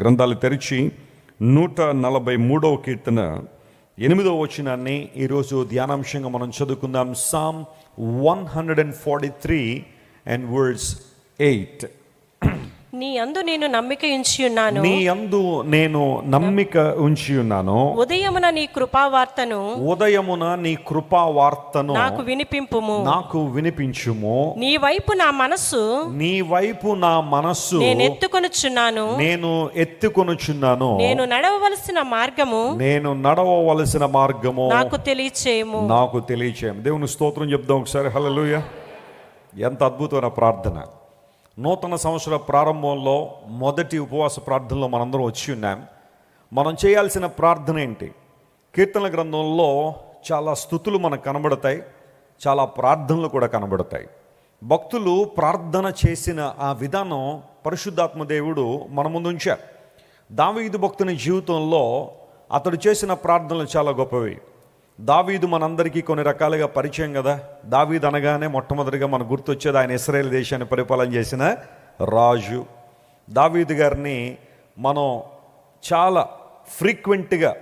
గ్రంథాలు తెరిచి నూట నలభై మూడవ కీర్తన ఎనిమిదవ వచనాన్ని ఈరోజు ధ్యానాంశంగా మనం చదువుకుందాం psalm one hundred and forty three and words eight నీ అందు నేను నమ్మిక ఉంచి ఉన్నాను నీ అందు నేను నమ్మిక ఉంచి ఉన్నాను ఉదయమున నీ కృపా వార్తను ఉదయమున నీ కృపా వార్తను నాకు వినిపింపుము నాకు వినిపించుము నీ వైపు నా మనస్సు నీ వైపు నా మనస్సు నేను ఎత్తుకొనుచున్నాను నేను ఎత్తుకొనుచున్నాను నేను నడవవలసిన మార్గము నేను నడవవలసిన మార్గము నాకు తెలియచేయము నాకు తెలియచేయము దేవుని స్తోత్రం చెప్దాం ఒకసారి హల్లెలూయా ఎంత అద్భుతమైన ప్రార్థన నూతన సంవత్సర ప్రారంభంలో మొదటి ఉపవాస ప్రార్థనలో మనందరం వచ్చి ఉన్నాం మనం చేయాల్సిన ప్రార్థన ఏంటి కీర్తన గ్రంథంలో చాలా స్థుతులు మనకు కనబడతాయి చాలా ప్రార్థనలు కూడా కనబడతాయి భక్తులు ప్రార్థన చేసిన ఆ విధానం పరిశుద్ధాత్మ దేవుడు మన ముందుంచారు దావీదు భక్తుని జీవితంలో అతడు చేసిన ప్రార్థనలు చాలా గొప్పవి దావీదు మనందరికీ కొన్ని రకాలుగా పరిచయం కదా దావీదు అనగానే మొట్టమొదటిగా మనకు గుర్తొచ్చేది ఆయన ఇస్రాయేల్ దేశాన్ని పరిపాలన చేసిన రాజు దావీదు గారిని మనం చాలా ఫ్రీక్వెంట్గా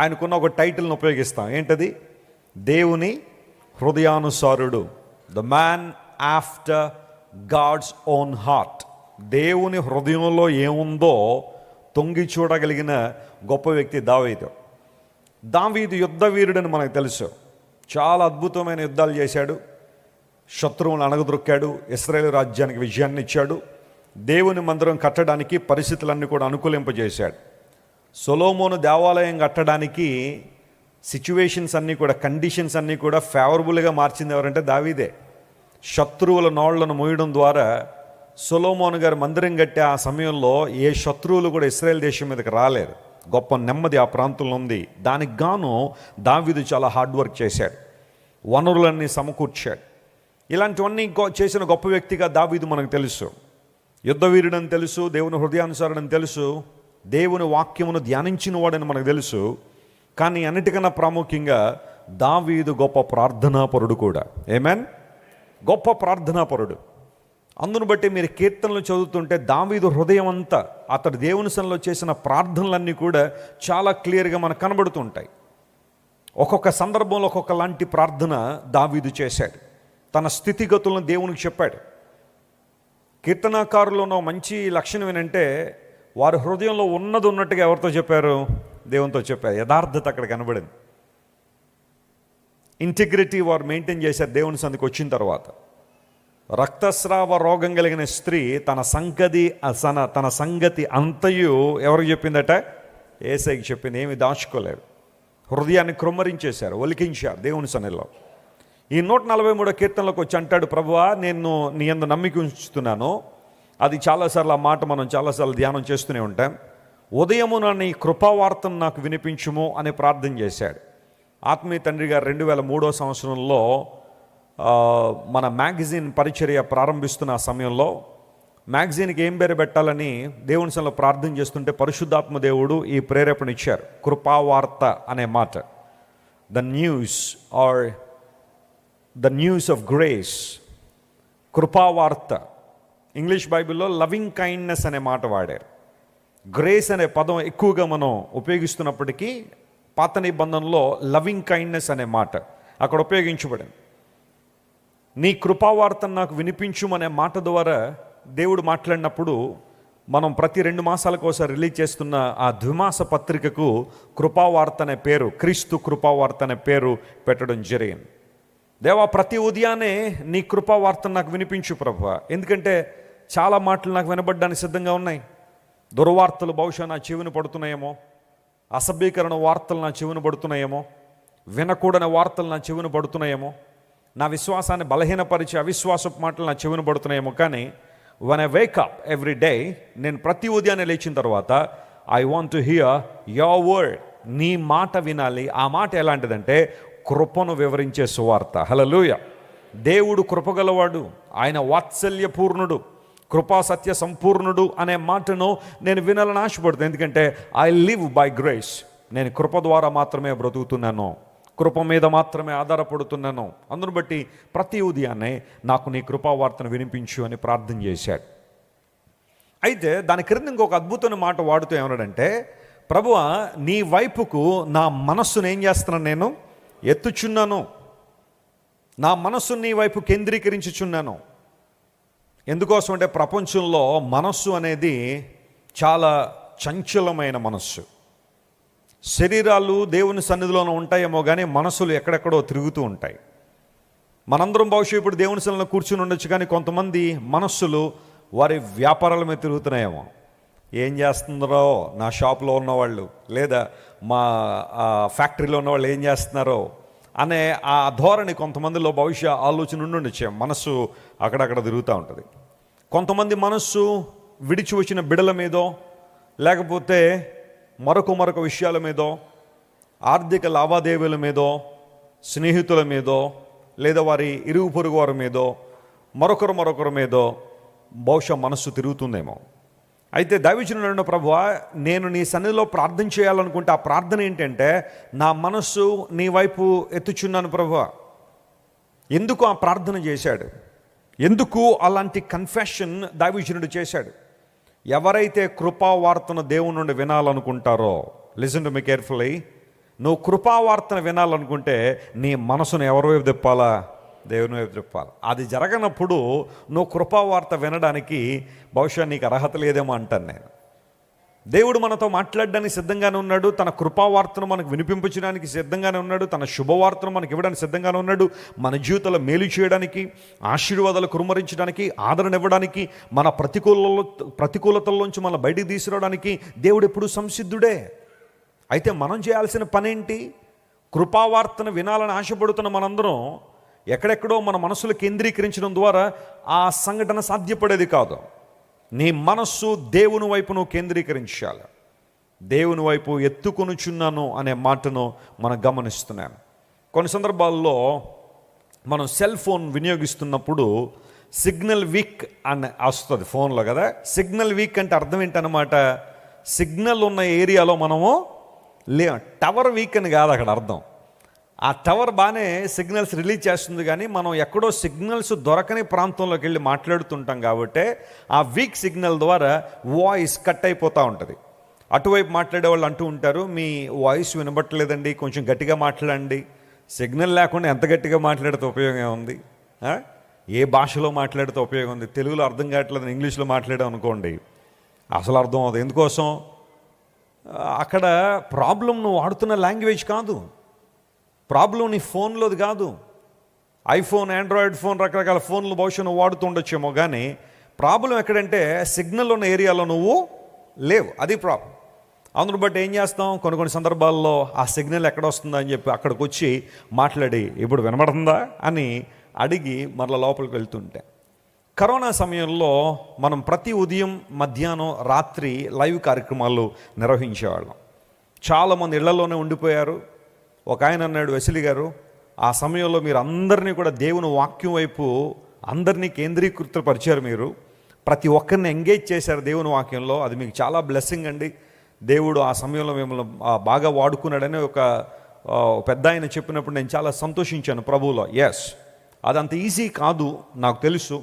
ఆయనకున్న ఒక టైటిల్ని ఉపయోగిస్తాం ఏంటది దేవుని హృదయానుసారుడు the man after God's own heart దేవుని హృదయంలో ఏముందో తొంగి చూడగలిగిన గొప్ప వ్యక్తి దావీదు దావీదు యుద్ధ వీరుడని మనకు తెలుసు చాలా అద్భుతమైన యుద్ధాలు చేశాడు శత్రువులను అణగదొక్కాడు ఇస్రాయేల్ రాజ్యానికి విజయాన్ని ఇచ్చాడు దేవుని మందిరం కట్టడానికి పరిస్థితులన్నీ కూడా అనుకూలింపజేశాడు సొలోమోను దేవాలయం కట్టడానికి సిచ్యువేషన్స్ అన్నీ కూడా కండిషన్స్ అన్నీ కూడా ఫేవరబుల్గా మార్చింది ఎవరంటే దావీదే శత్రువుల నోళ్లను మోయడం ద్వారా సొలోమోను గారు మందిరం కట్టే ఆ సమయంలో ఏ శత్రువులు కూడా ఇస్రాయేల్ దేశం మీదకి రాలేదు గొప్ప నెమ్మది ఆ ప్రాంతంలో ఉంది దానికి గాను దావిదు చాలా హార్డ్ వర్క్ చేశాడు వనరులన్నీ సమకూర్చాడు ఇలాంటివన్నీ చేసిన గొప్ప వ్యక్తిగా దావీదు మనకు తెలుసు యుద్ధవీరుడని తెలుసు దేవుని హృదయానుసారుడని తెలుసు దేవుని వాక్యమును ధ్యానించిన వాడని మనకు తెలుసు కానీ అన్నిటికన్నా ప్రాముఖ్యంగా దావీదు గొప్ప ప్రార్థనాపరుడు కూడా ఏమేన్ గొప్ప ప్రార్థనాపరుడు అందును బట్టి మీరు కీర్తనలు చదువుతుంటే దావీదు హృదయం అంతా అతడు దేవుని సన్లో చేసిన ప్రార్థనలన్నీ కూడా చాలా క్లియర్గా మనకు కనబడుతుంటాయి ఒక్కొక్క సందర్భంలో ఒక్కొక్క లాంటి ప్రార్థన దావీదు చేశాడు తన స్థితిగతులను దేవునికి చెప్పాడు కీర్తనాకారులను మంచి లక్షణం ఏంటంటే వారి హృదయంలో ఉన్నది ఉన్నట్టుగా ఎవరితో చెప్పారు దేవునితో చెప్పారు యథార్థత అక్కడ కనబడింది ఇంటిగ్రిటీ వారు మెయింటైన్ చేశారు దేవుని సందికి వచ్చిన తర్వాత రక్తస్రావ రోగం కలిగిన స్త్రీ తన సంగతి తన తన సంగతి అంతయు ఎవరికి చెప్పిందట ఏసైకి చెప్పింది ఏమి దాచుకోలేదు హృదయాన్ని క్రొమ్మరించేశారు ఒలికించారు దేవుని సన్నిలో ఈ నూట నలభై మూడో కీర్తనలకు వచ్చి అంటాడు ప్రభువా నేను నీ అందు నమ్మిక ఉంచుతున్నాను అది చాలాసార్లు ఆ మాట మనం చాలాసార్లు ధ్యానం చేస్తూనే ఉంటాం ఉదయమున నీ కృపావార్తను నాకు వినిపించుము అని ప్రార్థన చేశాడు ఆత్మీయ తండ్రి గారు రెండు వేల మూడో సంవత్సరంలో మన మ్యాగజైన్ పరిచర్య ప్రారంభిస్తున్న సమయంలో మ్యాగజైన్కి ఏం పేరు పెట్టాలని దేవుని సంలో ప్రార్థన చేస్తుంటే పరిశుద్ధాత్మ దేవుడు ఈ ప్రేరేపణ ఇచ్చారు కృపావార్త అనే మాట the news or the news of grace కృపావార్త ఇంగ్లీష్ బైబిల్లో లవింగ్ కైండ్నెస్ అనే మాట వాడారు గ్రేస్ అనే పదం ఎక్కువగా మనం ఉపయోగిస్తున్నప్పటికీ పాత నిబంధనలో లవింగ్ కైండ్నెస్ అనే మాట అక్కడ ఉపయోగించబడింది నీ కృపావార్తను నాకు వినిపించుమనే మాట ద్వారా దేవుడు మాట్లాడినప్పుడు మనం ప్రతి రెండు మాసాలకు ఒకసారి రిలీజ్ చేస్తున్న ఆ ద్విమాస పత్రికకు కృపావార్త అనే పేరు క్రీస్తు కృపావార్త అనే పేరు పెట్టడం జరిగింది దేవా ప్రతి ఉదయాన్నే నీ కృపావార్తను నాకు వినిపించు ప్రభు ఎందుకంటే చాలా మాటలు నాకు వినబడ్డానికి సిద్ధంగా ఉన్నాయి దుర్వార్తలు బహుశా నా చెవిని పడుతున్నాయేమో అసభ్యీకరణ వార్తలు నా చెవిని పడుతున్నాయేమో వినకూడని వార్తలు నా చెవిని పడుతున్నాయేమో నా విశ్వాసాన్ని బలహీనపరిచి అవిశ్వాసపు మాటలు నా చెవిన పడుతున్నాయేమో కానీ when I wake up every day నేను ప్రతి ఉదయాన్నే లేచిన తర్వాత I want to hear your word నీ మాట వినాలి ఆ మాట ఎలాంటిదంటే కృపను వివరించే సువార్త హలలుయ దేవుడు కృపగలవాడు ఆయన వాత్సల్యపూర్ణుడు కృపా సత్య సంపూర్ణుడు అనే మాటను నేను వినాలని ఆశపడుతుంది ఎందుకంటే ఐ లివ్ బై గ్రేస్ నేను కృప ద్వారా మాత్రమే బ్రతుకుతున్నాను కృప మీద మాత్రమే ఆధారపడుతున్నాను అందును బట్టి ప్రతి ఉదయాన్నే నాకు నీ కృపావార్తను వినిపించు అని ప్రార్థన చేశాడు అయితే దాని క్రింద ఇంకొక అద్భుతమైన మాట వాడుతూ ఏమన్నాడంటే ప్రభువ నీ వైపుకు నా మనస్సును ఏం చేస్తున్నాను నేను ఎత్తుచున్నాను నా మనస్సు నీ వైపు కేంద్రీకరించుచున్నాను ఎందుకోసం అంటే ప్రపంచంలో మనస్సు అనేది చాలా చంచలమైన మనస్సు శరీరాలు దేవుని సన్నిధిలోనే ఉంటాయేమో కానీ మనసులు ఎక్కడెక్కడో తిరుగుతూ ఉంటాయి మనందరం బహుశా ఇప్పుడు దేవుని సన్నిధిలో కూర్చుని ఉండొచ్చు కానీ కొంతమంది మనస్సులు వారి వ్యాపారాల మీద తిరుగుతున్నాయేమో ఏం చేస్తున్నారో నా షాప్లో ఉన్నవాళ్ళు లేదా మా ఫ్యాక్టరీలో ఉన్నవాళ్ళు ఏం చేస్తున్నారో అనే ఆ ధోరణి కొంతమందిలో భవిష్య ఆలోచన ఉండొచ్చే మనస్సు అక్కడక్కడ తిరుగుతూ ఉంటుంది కొంతమంది మనస్సు విడిచి వచ్చిన బిడల మీదో లేకపోతే మరొక మరొక విషయాల మీదో ఆర్థిక లావాదేవీల మీదో స్నేహితుల మీదో లేదా వారి ఇరుగు పొరుగు వారి మీదో మరొకరు మరొకరి మీదో బహుశా మనస్సు తిరుగుతుందేమో అయితే దైవజనులను ప్రభు నేను నీ సన్నిధిలో ప్రార్థన చేయాలనుకుంటే ఆ ప్రార్థన ఏంటంటే నా మనస్సు నీ వైపు ఎత్తుచున్నాను ప్రభు ఎందుకు ఆ ప్రార్థన చేశాడు ఎందుకు అలాంటి కన్ఫెషన్ దైవజనుడు చేశాడు ఎవరైతే కృపావార్తను దేవుని నుండి వినాలనుకుంటారో లిసన్ టు మీ కేర్ఫుల్లీ నువ్వు కృపావార్తను వినాలనుకుంటే నీ మనసును ఎవరి వైపు తిప్పాలా దేవుని వైపు తిప్పాలి అది జరగనప్పుడు నువ్వు కృపావార్త వినడానికి బహుశా నీకు అర్హత లేదేమో అంటాను నేను దేవుడు మనతో మాట్లాడడానికి సిద్ధంగానే ఉన్నాడు తన కృపావార్తను మనకు వినిపించడానికి సిద్ధంగానే ఉన్నాడు తన శుభవార్తను మనకి ఇవ్వడానికి సిద్ధంగానే ఉన్నాడు మన జీవితాల మేలు చేయడానికి ఆశీర్వాదాలు కురుమరించడానికి ఆదరణ ఇవ్వడానికి మన ప్రతికూల ప్రతికూలతల్లోంచి మన బయటికి తీసుకురావడానికి దేవుడు ఎప్పుడు సంసిద్ధుడే అయితే మనం చేయాల్సిన పనేంటి కృపావార్తను వినాలని ఆశపడుతున్న మనందరం ఎక్కడెక్కడో మన మనసులు కేంద్రీకరించడం ద్వారా ఆ సంఘటన సాధ్యపడేది కాదు నీ మనస్సు దేవుని వైపును కేంద్రీకరించాలి దేవుని వైపు ఎత్తుకొనుచున్నాను అనే మాటను మనం గమనిస్తున్నాను కొన్ని సందర్భాల్లో మనం సెల్ ఫోన్ వినియోగిస్తున్నప్పుడు సిగ్నల్ వీక్ అని వస్తుంది ఫోన్లో కదా సిగ్నల్ వీక్ అంటే అర్థం ఏంటనమాట సిగ్నల్ ఉన్న ఏరియాలో మనము లే టవర్ వీక్ అని కాదు అక్కడ అర్థం ఆ టవర్ బాగానే సిగ్నల్స్ రిలీజ్ చేస్తుంది కానీ మనం ఎక్కడో సిగ్నల్స్ దొరకని ప్రాంతంలోకి వెళ్ళి మాట్లాడుతుంటాం కాబట్టి ఆ వీక్ సిగ్నల్ ద్వారా వాయిస్ కట్ అయిపోతూ ఉంటుంది అటువైపు మాట్లాడే వాళ్ళు అంటూ ఉంటారు మీ వాయిస్ వినబట్టలేదండి కొంచెం గట్టిగా మాట్లాడండి సిగ్నల్ లేకుండా ఎంత గట్టిగా మాట్లాడితే ఉపయోగం ఉంది ఏ భాషలో మాట్లాడితే ఉపయోగం ఉంది తెలుగులో అర్థం కావట్లేదు ఇంగ్లీష్లో మాట్లాడాం అనుకోండి అసలు అర్థం అవుతుంది ఎందుకోసం అక్కడ ప్రాబ్లం నువ్వు వాడుతున్న లాంగ్వేజ్ కాదు ప్రాబ్లం నీ ఫోన్లోది కాదు ఐఫోన్ ఆండ్రాయిడ్ ఫోన్ రకరకాల ఫోన్లు బహుశా నువ్వు వాడుతుండొచ్చేమో కానీ ప్రాబ్లం ఎక్కడంటే సిగ్నల్ ఉన్న ఏరియాలో నువ్వు లేవు అది ప్రాబ్లం అందును బట్టి ఏం చేస్తాం కొన్ని కొన్ని సందర్భాల్లో ఆ సిగ్నల్ ఎక్కడ వస్తుందా అని చెప్పి అక్కడికి వచ్చి మాట్లాడి ఇప్పుడు వినబడుతుందా అని అడిగి మరల లోపలికి వెళ్తుంటే కరోనా సమయంలో మనం ప్రతి ఉదయం మధ్యాహ్నం రాత్రి లైవ్ కార్యక్రమాలు నిర్వహించేవాళ్ళం చాలామంది ఇళ్లలోనే ఉండిపోయారు ఒక ఆయన అన్నాడు వెసలి గారు ఆ సమయంలో మీరు అందరినీ కూడా దేవుని వాక్యం వైపు అందరినీ కేంద్రీకృతపరిచారు మీరు ప్రతి ఒక్కరిని ఎంగేజ్ చేశారు దేవుని వాక్యంలో అది మీకు చాలా బ్లెస్సింగ్ అండి దేవుడు ఆ సమయంలో మిమ్మల్ని బాగా వాడుకున్నాడని ఒక పెద్ద ఆయన చెప్పినప్పుడు నేను చాలా సంతోషించాను ప్రభువులో ఎస్ అది అంత ఈజీ కాదు నాకు తెలుసు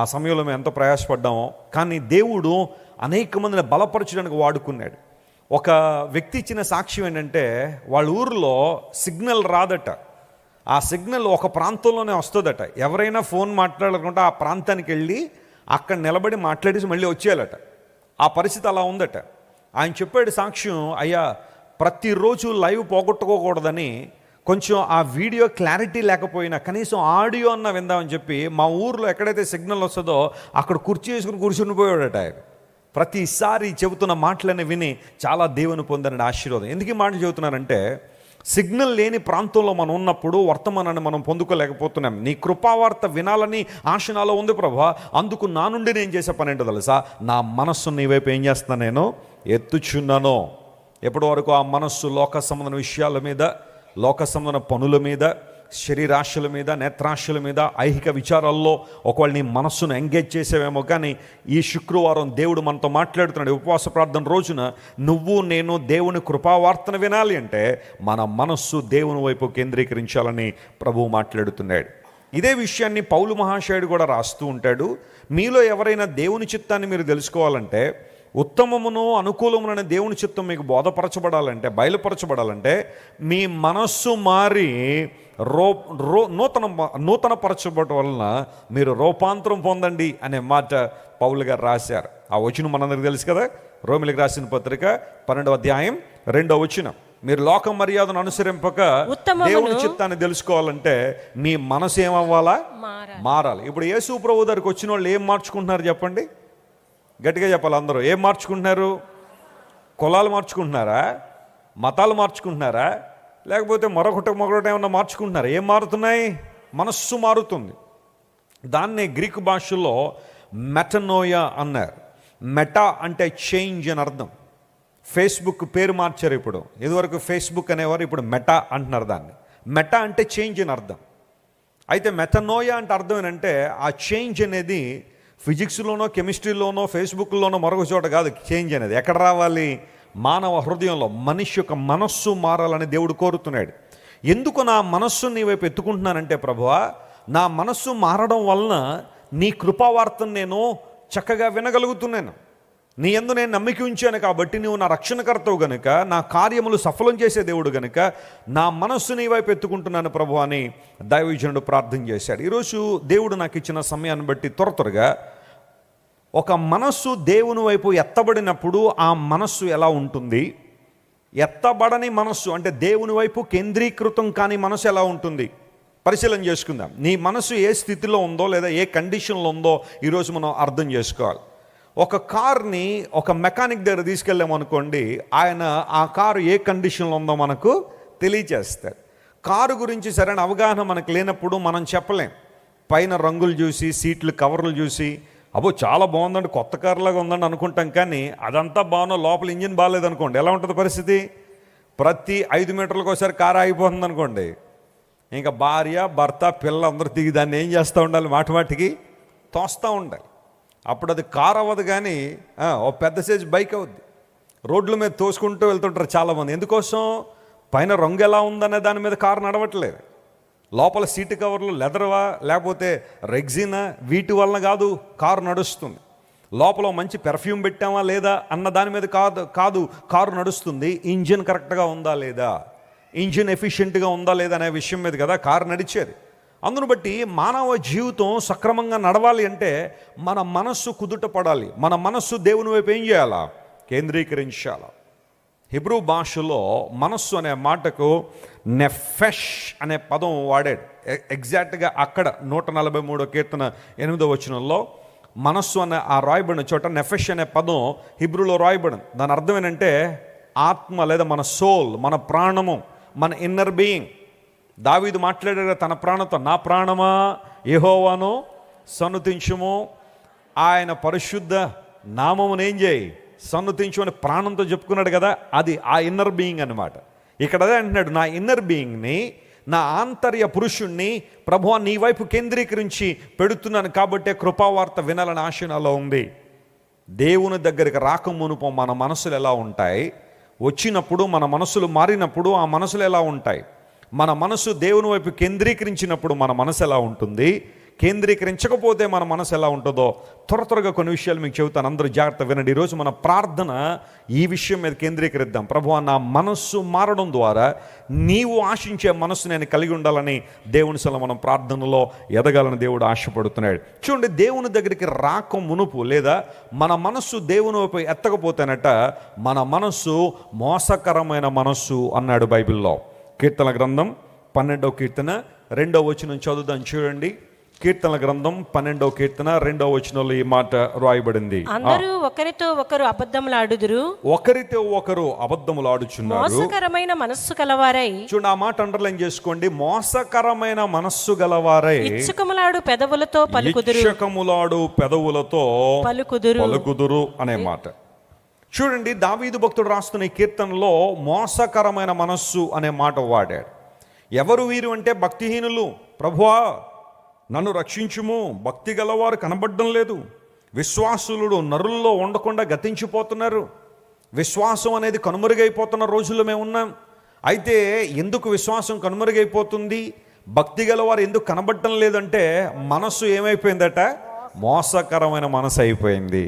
ఆ సమయంలో మేము ఎంత ప్రయాసపడ్డామో కానీ దేవుడు అనేక మందిని బలపరచడానికి వాడుకున్నాడు ఒక వ్యక్తి ఇచ్చిన సాక్ష్యం ఏంటంటే వాళ్ళ ఊరిలో సిగ్నల్ రాదట ఆ సిగ్నల్ ఒక ప్రాంతంలోనే వస్తుందట ఎవరైనా ఫోన్ మాట్లాడకుండా ఆ ప్రాంతానికి వెళ్ళి అక్కడ నిలబడి మాట్లాడేసి మళ్ళీ వచ్చేయాలట ఆ పరిస్థితి అలా ఉందట ఆయన చెప్పాడు సాక్ష్యం అయ్యా ప్రతిరోజు లైవ్ పోగొట్టుకోకూడదని కొంచెం ఆ వీడియో క్లారిటీ లేకపోయినా కనీసం ఆడియో అన్న విందామని చెప్పి మా ఊర్లో ఎక్కడైతే సిగ్నల్ వస్తుందో అక్కడ కుర్చీ వేసుకుని కూర్చుని పోయాడట ఆయన ప్రతిసారి చెబుతున్న మాటలను విని చాలా దేవుని పొందని ఆశీర్వాదం ఎందుకు ఈ మాటలు చెబుతున్నానంటే సిగ్నల్ లేని ప్రాంతంలో మనం ఉన్నప్పుడు వర్తమానాన్ని మనం పొందుకోలేకపోతున్నాం నీ కృపావార్త వినాలని ఆశ నాలో ఉంది ప్రభా అందుకు నా నుండి నేను చేసే పని ఏంటో తెలుసా నా మనస్సు నీ వైపు ఏం చేస్తున్నా నేను ఎత్తుచున్నాను ఎప్పటి వరకు ఆ మనస్సు లోక సంబంధన విషయాల మీద లోక సంబంధన పనుల మీద శరీరాశుల మీద నేత్రాశుల మీద ఐహిక విచారాల్లో ఒకవేళ నీ మనస్సును ఎంగేజ్ చేసేవేమో కానీ ఈ శుక్రవారం దేవుడు మనతో మాట్లాడుతున్నాడు ఉపవాస ప్రార్థన రోజున నువ్వు నేను దేవుని కృపావార్తను వినాలి అంటే మన మనస్సు దేవుని వైపు కేంద్రీకరించాలని ప్రభువు మాట్లాడుతున్నాడు ఇదే విషయాన్ని పౌలు మహాశయుడు కూడా రాస్తూ ఉంటాడు మీలో ఎవరైనా దేవుని చిత్తాన్ని మీరు తెలుసుకోవాలంటే ఉత్తమమును అనుకూలమునని దేవుని చిత్తం మీకు బోధపరచబడాలంటే బయలుపరచబడాలంటే మీ మనస్సు మారి రో రో నూతన నూతన పరచబడటం వలన మీరు రూపాంతరం పొందండి అనే మాట పౌలు గారు రాశారు ఆ వచనం మనందరికి తెలుసు కదా రోమిలికి రాసిన పత్రిక పన్నెండవ అధ్యాయం రెండవ వచనం మీరు లోక మర్యాదను అనుసరింపక దేవుని చిత్తాన్ని తెలుసుకోవాలంటే మీ మనసు ఏమవ్వాలా మారాలి ఇప్పుడు యేసు ప్రభు దగ్గరికి వచ్చిన వాళ్ళు ఏం మార్చుకుంటున్నారు చెప్పండి గట్టిగా చెప్పాలి అందరూ ఏం మార్చుకుంటున్నారు కులాలు మార్చుకుంటున్నారా మతాలు మార్చుకుంటున్నారా లేకపోతే మరొకటి మరొకటి ఏమన్నా మార్చుకుంటున్నారా ఏం మారుతున్నాయి మనస్సు మారుతుంది దాన్నే గ్రీకు భాషలో మెటనోయ అన్నారు మెటా అంటే చేంజ్ అని అర్థం ఫేస్బుక్ పేరు మార్చారు ఇప్పుడు ఇదివరకు ఫేస్బుక్ అనేవారు ఇప్పుడు మెటా అంటున్నారు దాన్ని మెటా అంటే చేంజ్ అని అర్థం అయితే మెటనోయ అంటే అర్థం ఏంటంటే ఆ చేంజ్ అనేది ఫిజిక్స్లోనో కెమిస్ట్రీలోనో ఫేస్బుక్లోనో మరొక చోట కాదు చేంజ్ అనేది ఎక్కడ రావాలి మానవ హృదయంలో మనిషి యొక్క మనస్సు మారాలని దేవుడు కోరుతున్నాడు ఎందుకు నా మనస్సు నీ వైపు ఎత్తుకుంటున్నానంటే ప్రభువా నా మనస్సు మారడం వలన నీ కృపావార్తను నేను చక్కగా వినగలుగుతున్నాను నీ ఎందు నేను నమ్మిక ఉంచాను కాబట్టి నువ్వు నా రక్షణకర్తవు గనుక నా కార్యములు సఫలం చేసే దేవుడు గనుక నా మనస్సు నీ వైపు ఎత్తుకుంటున్నాను ప్రభు అని దైవజనుడు ప్రార్థన చేశాడు ఈరోజు దేవుడు నాకు ఇచ్చిన సమయాన్ని బట్టి త్వర త్వరగా ఒక మనస్సు దేవుని వైపు ఎత్తబడినప్పుడు ఆ మనస్సు ఎలా ఉంటుంది ఎత్తబడని మనస్సు అంటే దేవుని వైపు కేంద్రీకృతం కాని మనసు ఎలా ఉంటుంది పరిశీలన చేసుకుందాం నీ మనసు ఏ స్థితిలో ఉందో లేదా ఏ కండిషన్లో ఉందో ఈరోజు మనం అర్థం చేసుకోవాలి ఒక కార్ని ఒక మెకానిక్ దగ్గర తీసుకెళ్ళామనుకోండి ఆయన ఆ కారు ఏ కండిషన్లో ఉందో మనకు తెలియజేస్తారు కారు గురించి సరైన అవగాహన మనకు లేనప్పుడు మనం చెప్పలేం పైన రంగులు చూసి సీట్లు కవర్లు చూసి అబ్బో చాలా బాగుందండి కొత్త లాగా ఉందండి అనుకుంటాం కానీ అదంతా బాగున్నా లోపల ఇంజిన్ బాగాలేదనుకోండి ఎలా ఉంటుంది పరిస్థితి ప్రతి ఐదు మీటర్లకు ఒకసారి కారు ఆగిపోతుంది అనుకోండి ఇంకా భార్య భర్త పిల్ల అందరూ దిగి దాన్ని ఏం చేస్తూ ఉండాలి మాట మాటికి తోస్తూ ఉండాలి అప్పుడు అది కారు అవ్వదు కానీ ఓ పెద్ద సైజ్ బైక్ అవుద్ది రోడ్ల మీద తోసుకుంటూ వెళ్తుంటారు చాలామంది ఎందుకోసం పైన రంగు ఎలా ఉందనే దాని మీద కారు నడవట్లేదు లోపల సీటు కవర్లు లెదర్వా లేకపోతే రెగ్జినా వీటి వలన కాదు కారు నడుస్తుంది లోపల మంచి పెర్ఫ్యూమ్ పెట్టామా లేదా అన్న దాని మీద కాదు కాదు కారు నడుస్తుంది ఇంజిన్ కరెక్ట్గా ఉందా లేదా ఇంజిన్ ఎఫిషియెంట్గా ఉందా లేదా అనే విషయం మీద కదా కారు నడిచేది అందును బట్టి మానవ జీవితం సక్రమంగా నడవాలి అంటే మన మనస్సు కుదుట పడాలి మన మనస్సు దేవుని వైపు ఏం చేయాలా కేంద్రీకరించాలా హిబ్రూ భాషలో మనస్సు అనే మాటకు నెఫెష్ అనే పదం వాడాడు ఎగ్జాక్ట్గా అక్కడ నూట నలభై మూడో కీర్తన ఎనిమిదో వచనంలో మనస్సు అనే ఆ రాయబడిన చోట నెఫెష్ అనే పదం హిబ్రూలో రాయబడింది దాని అర్థం ఏంటంటే ఆత్మ లేదా మన సోల్ మన ప్రాణము మన ఇన్నర్ బీయింగ్ దావీది మాట్లాడే తన ప్రాణంతో నా ప్రాణమా ఏహోవాను సన్నుతించుము ఆయన పరిశుద్ధ నామమునేం చేయి సన్నుతించు అని ప్రాణంతో చెప్పుకున్నాడు కదా అది ఆ ఇన్నర్ బీయింగ్ అనమాట ఇక్కడ అదే అంటున్నాడు నా ఇన్నర్ బీయింగ్ని నా ఆంతర్య పురుషుణ్ణి ప్రభు నీ వైపు కేంద్రీకరించి పెడుతున్నాను కాబట్టే కృపావార్త వినాలని ఆశ నాలో ఉంది దేవుని దగ్గరికి రాకమునుపు మన మనసులు ఎలా ఉంటాయి వచ్చినప్పుడు మన మనసులు మారినప్పుడు ఆ మనసులు ఎలా ఉంటాయి మన మనసు దేవుని వైపు కేంద్రీకరించినప్పుడు మన మనసు ఎలా ఉంటుంది కేంద్రీకరించకపోతే మన మనసు ఎలా ఉంటుందో త్వర త్వరగా కొన్ని విషయాలు మీకు చెబుతాను అందరూ జాగ్రత్త వినండి ఈరోజు మన ప్రార్థన ఈ విషయం మీద కేంద్రీకరిద్దాం ప్రభు నా మనస్సు మారడం ద్వారా నీవు ఆశించే మనస్సు నేను కలిగి ఉండాలని దేవుని సల మనం ప్రార్థనలో ఎదగాలని దేవుడు ఆశపడుతున్నాడు చూడండి దేవుని దగ్గరికి రాక మునుపు లేదా మన మనస్సు దేవుని వైపు ఎత్తకపోతేనట మన మనస్సు మోసకరమైన మనస్సు అన్నాడు బైబిల్లో కీర్తన గ్రంథం పన్నెండవ కీర్తన రెండవ వచనం చదువుదాం చూడండి కీర్తనల గ్రంథం పన్నెండవ కీర్తన రెండవ వచనంలో ఈ మాట రాయబడింది అందరూ ఒకరితో ఒకరు అబద్ధములు ఆడుదురు ఒకరితో ఒకరు అబద్ధములు ఆడుచున్నారు మోసకరమైన మనస్సు గలవారై చూడు ఆ మాట అండర్లైన్ చేసుకోండి మోసకరమైన మనస్సు గలవారై పెదవులతో పలుకుదురు ఇచ్చుకములాడు పెదవులతో పలుకుదురు పలుకుదురు అనే మాట చూడండి దావీదు భక్తుడు రాస్తున్న ఈ కీర్తనలో మోసకరమైన మనస్సు అనే మాట వాడాడు ఎవరు వీరు అంటే భక్తిహీనులు ప్రభువా నన్ను రక్షించుము భక్తి గలవారు కనబడడం లేదు విశ్వాసులు నరుల్లో ఉండకుండా గతించిపోతున్నారు విశ్వాసం అనేది కనుమరుగైపోతున్న రోజుల్లో మేము ఉన్నాం అయితే ఎందుకు విశ్వాసం కనుమరుగైపోతుంది భక్తి గలవారు ఎందుకు కనబడటం లేదంటే మనస్సు ఏమైపోయిందట మోసకరమైన మనసు అయిపోయింది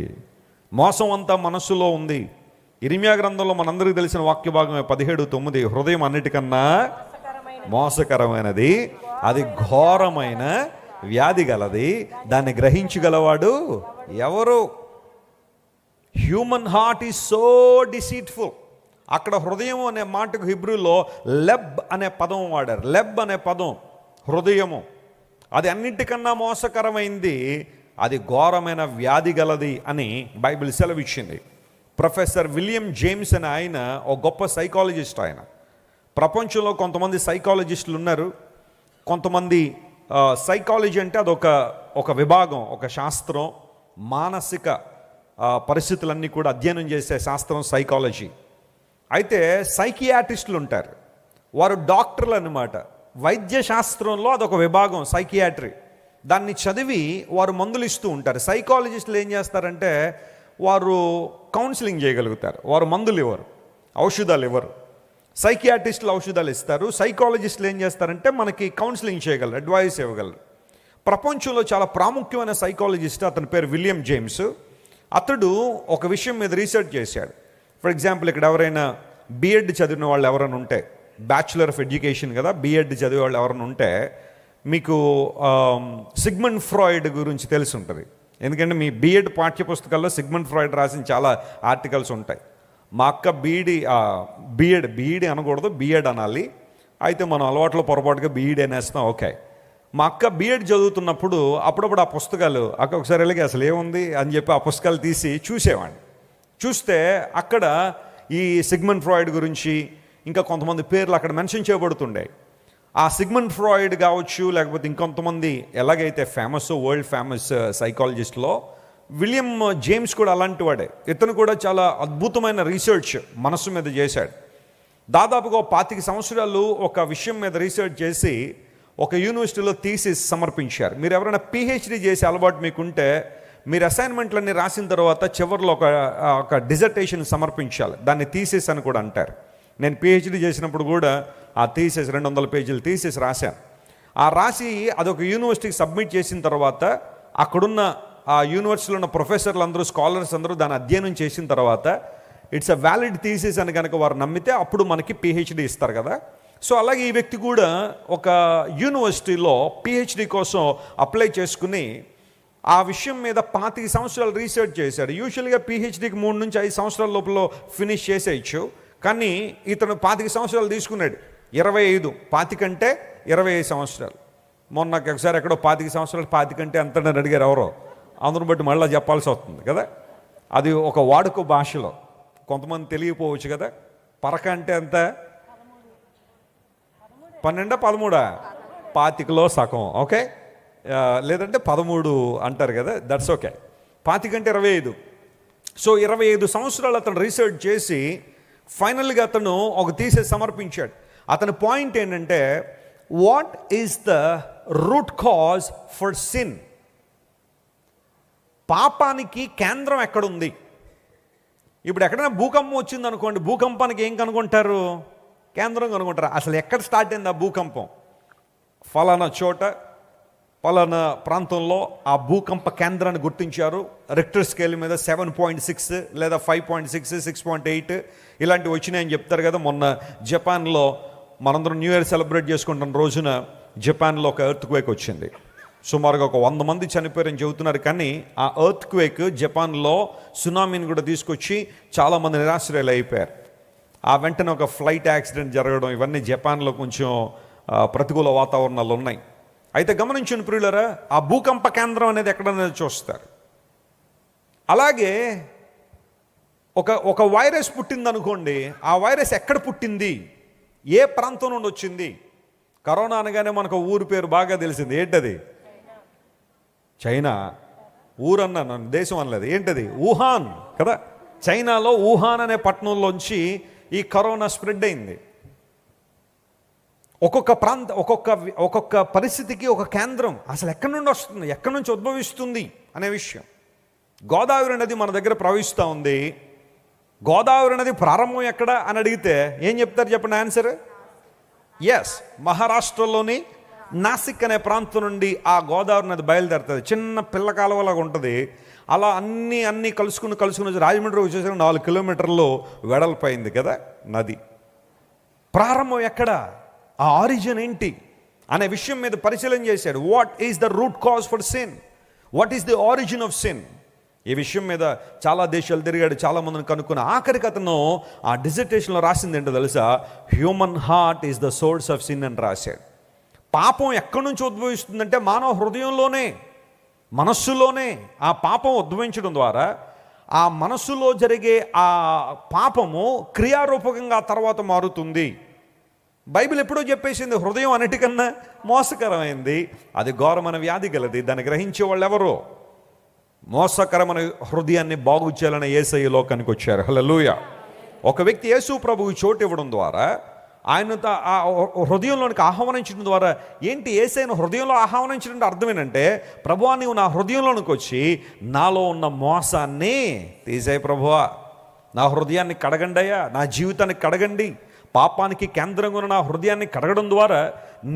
మోసం అంతా మనస్సులో ఉంది ఇరిమియా గ్రంథంలో మనందరికీ తెలిసిన వాక్య భాగమే పదిహేడు తొమ్మిది హృదయం అన్నిటికన్నా మోసకరమైనది అది ఘోరమైన వ్యాధి గలది దాన్ని గ్రహించగలవాడు ఎవరు human heart is so deceitful అక్కడ హృదయం అనే మాటకు హిబ్రూలో లెబ్ అనే పదం వాడారు లెబ్ అనే పదం హృదయము అది అన్నిటికన్నా మోసకరమైంది అది ఘోరమైన వ్యాధి గలది అని బైబిల్ సెలవిచ్చింది ప్రొఫెసర్ విలియం జేమ్స్ అని ఆయన ఓ గొప్ప సైకాలజిస్ట్ ఆయన ప్రపంచంలో కొంతమంది సైకాలజిస్టులు ఉన్నారు కొంతమంది సైకాలజీ అంటే అదొక ఒక విభాగం ఒక శాస్త్రం మానసిక పరిస్థితులన్నీ కూడా అధ్యయనం చేసే శాస్త్రం సైకాలజీ అయితే సైకియాట్రిస్టులు ఉంటారు వారు డాక్టర్లు అనమాట వైద్య శాస్త్రంలో అదొక విభాగం సైకియాట్రీ దాన్ని చదివి వారు మందులు ఇస్తూ ఉంటారు సైకాలజిస్టులు ఏం చేస్తారంటే వారు కౌన్సిలింగ్ చేయగలుగుతారు వారు మందులు ఇవ్వరు ఔషధాలు ఇవ్వరు సైకియాటిస్టులు ఔషధాలు ఇస్తారు సైకాలజిస్టులు ఏం చేస్తారంటే మనకి కౌన్సిలింగ్ చేయగలరు అడ్వైస్ ఇవ్వగలరు ప్రపంచంలో చాలా ప్రాముఖ్యమైన సైకాలజిస్ట్ అతని పేరు విలియం జేమ్స్ అతడు ఒక విషయం మీద రీసెర్చ్ చేశాడు ఫర్ ఎగ్జాంపుల్ ఇక్కడ ఎవరైనా బీఎడ్ చదివిన వాళ్ళు ఎవరైనా ఉంటే బ్యాచులర్ ఆఫ్ ఎడ్యుకేషన్ కదా బీఎడ్ చదివే వాళ్ళు ఎవరైనా ఉంటే మీకు సిగ్మండ్ ఫ్రాయిడ్ గురించి తెలిసి ఉంటుంది ఎందుకంటే మీ బీఎడ్ పాఠ్యపుస్తకాల్లో సిగ్మండ్ ఫ్రాయిడ్ రాసిన చాలా ఆర్టికల్స్ ఉంటాయి మా అక్క బీఈడి బీఎడ్ బీఈడి అనకూడదు బీఎడ్ అనాలి అయితే మనం అలవాట్లో పొరపాటుగా బీఈడి అనేస్తాం ఓకే మా అక్క బీఎడ్ చదువుతున్నప్పుడు అప్పుడప్పుడు ఆ పుస్తకాలు అక్క ఒకసారి వెళ్ళి అసలు ఏముంది అని చెప్పి ఆ పుస్తకాలు తీసి చూసేవాడిని చూస్తే అక్కడ ఈ సిగ్మెంట్ ఫ్రాయిడ్ గురించి ఇంకా కొంతమంది పేర్లు అక్కడ మెన్షన్ చేయబడుతుండే ఆ సిగ్మెంట్ ఫ్రాయిడ్ కావచ్చు లేకపోతే ఇంకొంతమంది ఎలాగైతే ఫేమస్ వరల్డ్ ఫేమస్ సైకాలజిస్ట్లో విలియం జేమ్స్ కూడా అలాంటి వాడే ఇతను కూడా చాలా అద్భుతమైన రీసెర్చ్ మనస్సు మీద చేశాడు దాదాపుగా పాతిక సంవత్సరాలు ఒక విషయం మీద రీసెర్చ్ చేసి ఒక యూనివర్సిటీలో తీసి సమర్పించారు మీరు ఎవరైనా పిహెచ్డీ చేసే అలవాటు మీకుంటే మీరు అసైన్మెంట్లన్నీ రాసిన తర్వాత చివరిలో ఒక ఒక డిజర్టేషన్ సమర్పించాలి దాన్ని తీసేసి అని కూడా అంటారు నేను పిహెచ్డీ చేసినప్పుడు కూడా ఆ తీసేసి రెండు వందల పేజీలు తీసేసి రాశాను ఆ రాసి అదొక యూనివర్సిటీకి సబ్మిట్ చేసిన తర్వాత అక్కడున్న ఆ యూనివర్సిటీలో ఉన్న ప్రొఫెసర్లు అందరూ స్కాలర్స్ అందరూ దాన్ని అధ్యయనం చేసిన తర్వాత ఇట్స్ అ వ్యాలిడ్ థీసిస్ అని కనుక వారు నమ్మితే అప్పుడు మనకి పిహెచ్డి ఇస్తారు కదా సో అలాగే ఈ వ్యక్తి కూడా ఒక యూనివర్సిటీలో పిహెచ్డి కోసం అప్లై చేసుకుని ఆ విషయం మీద పాతిక సంవత్సరాలు రీసెర్చ్ చేశాడు యూజువల్గా పిహెచ్డికి మూడు నుంచి ఐదు సంవత్సరాల లోపల ఫినిష్ చేసేయచ్చు కానీ ఇతను పాతిక సంవత్సరాలు తీసుకున్నాడు ఇరవై ఐదు పాతికంటే ఇరవై ఐదు సంవత్సరాలు మొన్న ఒకసారి ఎక్కడో పాతిక సంవత్సరాలు పాతికంటే అంత అడిగారు ఎవరో అందును బట్టి మళ్ళీ చెప్పాల్సి వస్తుంది కదా అది ఒక వాడుక భాషలో కొంతమంది తెలియకపోవచ్చు కదా పరక అంటే ఎంత పన్నెండా పదమూడా పాతికలో సగం ఓకే లేదంటే పదమూడు అంటారు కదా దట్స్ ఓకే పాతిక అంటే ఇరవై ఐదు సో ఇరవై ఐదు సంవత్సరాలు అతను రీసెర్చ్ చేసి ఫైనల్గా అతను ఒక తీసే సమర్పించాడు అతని పాయింట్ ఏంటంటే what is the root cause for sin పాపానికి కేంద్రం ఎక్కడుంది ఇప్పుడు ఎక్కడైనా భూకంపం వచ్చింది అనుకోండి భూకంపానికి ఏం కనుగొంటారు కేంద్రం కనుగొంటారు అసలు ఎక్కడ స్టార్ట్ అయింది ఆ భూకంపం ఫలానా చోట ఫలానా ప్రాంతంలో ఆ భూకంప కేంద్రాన్ని గుర్తించారు రెక్టర్ స్కేల్ మీద సెవెన్ పాయింట్ సిక్స్ లేదా five point six six point eight ఇలాంటివి వచ్చినాయని చెప్తారు కదా మొన్న జపాన్లో మనందరం న్యూ ఇయర్ సెలబ్రేట్ చేసుకుంటున్న రోజున జపాన్లో ఒక ఎర్త్ క్వేక్ వచ్చింది సుమారుగా ఒక వంద మంది చనిపోయారని చెబుతున్నారు కానీ ఆ ఎర్త్ క్వేక్ జపాన్లో సునామీని కూడా తీసుకొచ్చి చాలామంది నిరాశ్రయాలు అయిపోయారు ఆ వెంటనే ఒక ఫ్లైట్ యాక్సిడెంట్ జరగడం ఇవన్నీ జపాన్లో కొంచెం ప్రతికూల వాతావరణాలు ఉన్నాయి అయితే గమనించిన ప్రియులరా ఆ భూకంప కేంద్రం అనేది ఎక్కడ చూస్తారు అలాగే ఒక ఒక వైరస్ పుట్టిందనుకోండి ఆ వైరస్ ఎక్కడ పుట్టింది ఏ ప్రాంతం నుండి వచ్చింది కరోనా అనగానే మనకు ఊరి పేరు బాగా తెలిసింది ఏంటది చైనా ఊరన్న దేశం అనలేదు ఏంటది వుహాన్ కదా చైనాలో వుహాన్ అనే పట్టణంలోంచి ఈ కరోనా స్ప్రెడ్ అయింది ఒక్కొక్క ప్రాంత ఒక్కొక్క ఒక్కొక్క పరిస్థితికి ఒక కేంద్రం అసలు ఎక్కడి నుండి వస్తుంది ఎక్కడి నుంచి ఉద్భవిస్తుంది అనే విషయం గోదావరి నది మన దగ్గర ప్రవహిస్తూ ఉంది గోదావరి నది ప్రారంభం ఎక్కడ అని అడిగితే ఏం చెప్తారు చెప్పండి ఆన్సర్ ఎస్ మహారాష్ట్రలోని నాసిక్ అనే ప్రాంతం నుండి ఆ గోదావరి నది బయలుదేరుతుంది చిన్న పిల్ల కాలువలాగా ఉంటుంది అలా అన్నీ అన్నీ కలుసుకుని కలుసుకుని రాజమండ్రి వచ్చేసిన నాలుగు కిలోమీటర్లు వెడల్పోయింది కదా నది ప్రారంభం ఎక్కడ ఆ ఆరిజిన్ ఏంటి అనే విషయం మీద పరిశీలన చేశాడు what is the root cause for sin what is the origin of sin ఈ విషయం మీద చాలా దేశాలు తిరిగాడు చాలా మందిని కనుక్కున్న ఆఖరి కథను ఆ డిజిటేషన్లో రాసింది ఏంటో తెలుసా human heart is the source of sin అని రాశాడు పాపం ఎక్కడి నుంచి ఉద్భవిస్తుందంటే మానవ హృదయంలోనే మనస్సులోనే ఆ పాపం ఉద్భవించడం ద్వారా ఆ మనస్సులో జరిగే ఆ పాపము క్రియారూపకంగా తర్వాత మారుతుంది బైబిల్ ఎప్పుడో చెప్పేసింది హృదయం అన్నిటికన్నా మోసకరమైంది అది ఘోరమైన వ్యాధి గలది దాన్ని గ్రహించే వాళ్ళు ఎవరు మోసకరమైన హృదయాన్ని బాగు చేయాలని లోకానికి వచ్చారు హలలుయ ఒక వ్యక్తి యేసు ప్రభువు చోటు ఇవ్వడం ద్వారా ఆ హృదయంలోనికి ఆహ్వానించడం ద్వారా ఏంటి ఏసైన హృదయంలో ఆహ్వానించడం అర్థం ఏంటంటే ప్రభువా నీవు నా హృదయంలోనికి వచ్చి నాలో ఉన్న మోసాన్ని తీసాయి ప్రభువా నా హృదయాన్ని కడగండియా నా జీవితాన్ని కడగండి పాపానికి కేంద్రంగా ఉన్న నా హృదయాన్ని కడగడం ద్వారా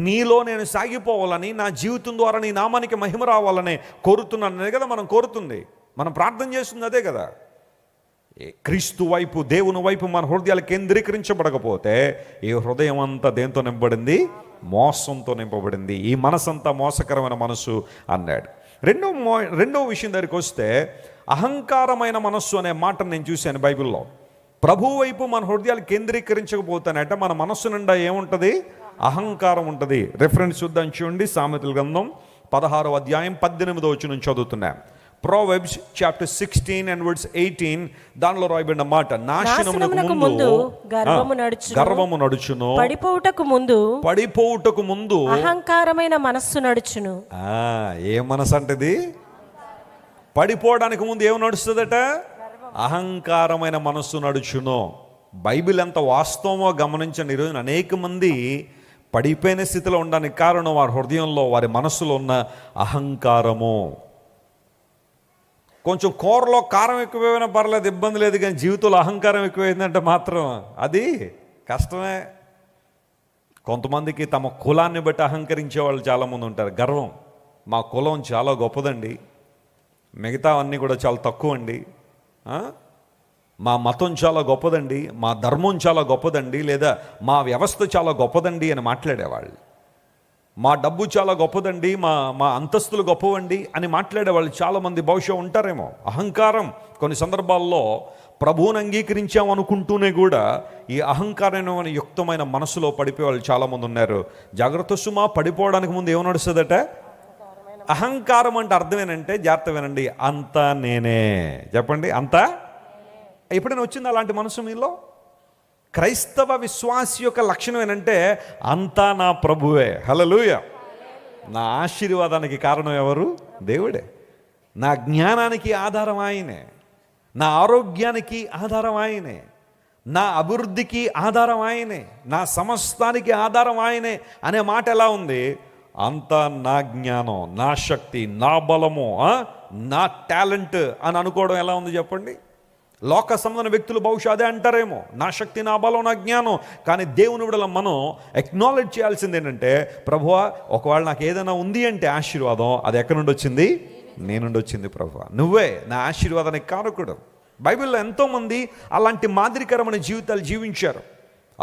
నీలో నేను సాగిపోవాలని నా జీవితం ద్వారా నీ నామానికి మహిమ రావాలని కోరుతున్నాను కదా మనం కోరుతుంది మనం ప్రార్థన చేస్తుంది అదే కదా క్రీస్తు వైపు దేవుని వైపు మన హృదయాలు కేంద్రీకరించబడకపోతే ఈ హృదయం అంతా దేంతో నింపబడింది మోసంతో నింపబడింది ఈ మనసంతా మోసకరమైన మనసు అన్నాడు రెండో మో రెండో విషయం దగ్గరికి వస్తే అహంకారమైన మనస్సు అనే మాట నేను చూశాను బైబిల్లో ప్రభు వైపు మన హృదయాలు కేంద్రీకరించకపోతానంటే మన మనస్సు నిండా ఏముంటుంది అహంకారం ఉంటుంది రిఫరెన్స్ చూద్దాం చూడండి సామెతల గ్రంథం పదహారో అధ్యాయం పద్దెనిమిదో వచ్చి నుంచి చదువుతున్నాం Proverbs chapter sixteen and verse eighteen దానిలో రాయబడిన మాట నాశనమునకు ముందు గర్వము నడుచు గర్వము నడుచును పడిపోవుటకు ముందు పడిపోవుటకు ముందు అహంకారమైన మనస్సు నడుచును ఏ మనసు అంటది పడిపోవడానికి ముందు ఏం నడుస్తుందట అహంకారమైన మనస్సు నడుచును బైబిల్ ఎంత వాస్తవమో గమనించండి ఈరోజు అనేక మంది పడిపోయిన స్థితిలో ఉండడానికి కారణం వారి హృదయంలో వారి మనస్సులో ఉన్న అహంకారము కొంచెం కూరలో కారం ఎక్కువైనా పర్లేదు ఇబ్బంది లేదు కానీ జీవితంలో అహంకారం ఎక్కువైందంటే మాత్రం అది కష్టమే కొంతమందికి తమ కులాన్ని బట్టి అహంకరించే వాళ్ళు చాలామంది ఉంటారు గర్వం మా కులం చాలా గొప్పదండి మిగతావన్నీ కూడా చాలా తక్కువ అండి మా మతం చాలా గొప్పదండి మా ధర్మం చాలా గొప్పదండి లేదా మా వ్యవస్థ చాలా గొప్పదండి అని మాట్లాడేవాళ్ళు మా డబ్బు చాలా గొప్పదండి మా మా అంతస్తులు గొప్పవండి అని మాట్లాడే వాళ్ళు చాలామంది బహుశా ఉంటారేమో అహంకారం కొన్ని సందర్భాల్లో ప్రభువును అంగీకరించాం అనుకుంటూనే కూడా ఈ అహంకారమైన యుక్తమైన మనసులో పడిపోయే వాళ్ళు చాలామంది ఉన్నారు జాగ్రత్త సుమా పడిపోవడానికి ముందు ఏమి నడుస్తుందట అహంకారం అంటే అర్థమేనంటే జాగ్రత్త వినండి అంతా నేనే చెప్పండి అంతా ఎప్పుడైనా వచ్చింది అలాంటి మనసు మీలో క్రైస్తవ విశ్వాసి యొక్క లక్షణం ఏంటంటే అంతా నా ప్రభువే హలలుయ నా ఆశీర్వాదానికి కారణం ఎవరు దేవుడే నా జ్ఞానానికి ఆధారం ఆయనే నా ఆరోగ్యానికి ఆధారం ఆయనే నా అభివృద్ధికి ఆధారం ఆయనే నా సమస్తానికి ఆధారం ఆయనే అనే మాట ఎలా ఉంది అంత నా జ్ఞానం నా శక్తి నా బలము నా టాలెంట్ అని అనుకోవడం ఎలా ఉంది చెప్పండి లోక సంబంధన వ్యక్తులు బహుశా అదే అంటారేమో నా శక్తి నా బలం నా జ్ఞానం కానీ దేవుని విడల మనం ఎక్నాలెడ్జ్ చేయాల్సింది ఏంటంటే ప్రభు ఒకవేళ నాకు ఏదైనా ఉంది అంటే ఆశీర్వాదం అది ఎక్కడి నుండి వచ్చింది నీ నుండి వచ్చింది ప్రభు నువ్వే నా ఆశీర్వాదానికి కారకుడు బైబిల్లో ఎంతోమంది అలాంటి మాదిరికరమైన జీవితాలు జీవించారు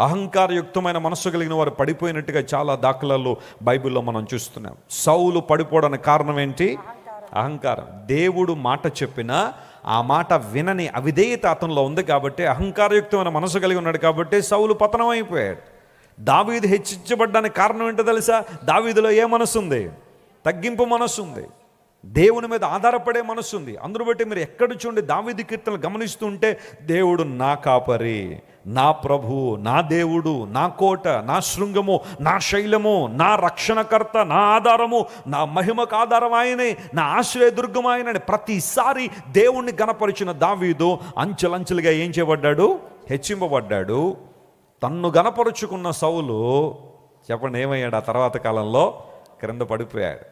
అహంకారయుక్తమైన మనస్సు కలిగిన వారు పడిపోయినట్టుగా చాలా దాఖలాల్లో బైబిల్లో మనం చూస్తున్నాం సౌలు పడిపోవడానికి కారణం ఏంటి అహంకారం దేవుడు మాట చెప్పినా ఆ మాట వినని అవిధేయత అతనిలో ఉంది కాబట్టి అహంకారయుక్తమైన మనసు కలిగి ఉన్నాడు కాబట్టి సౌలు పతనం అయిపోయాడు దావీదు హెచ్చించబడ్డానికి కారణం ఏంటో తెలుసా దావీదిలో ఏ మనసు ఉంది తగ్గింపు మనసు ఉంది దేవుని మీద ఆధారపడే మనసు ఉంది అందును బట్టి మీరు ఎక్కడ చూడండి దావీది కీర్తనలు గమనిస్తుంటే దేవుడు నా కాపరి నా ప్రభువు నా దేవుడు నా కోట నా శృంగము నా శైలము నా రక్షణకర్త నా ఆధారము నా మహిమకు ఆధారం ఆయనే నా ఆశ్రయదుర్గం ఆయనని ప్రతిసారి దేవుణ్ణి గనపరిచిన దావీదు అంచెలంచెలుగా ఏం చేయబడ్డాడు హెచ్చింపబడ్డాడు తన్ను గనపరుచుకున్న సౌలు చెప్పండి ఏమయ్యాడు ఆ తర్వాత కాలంలో క్రింద పడిపోయాడు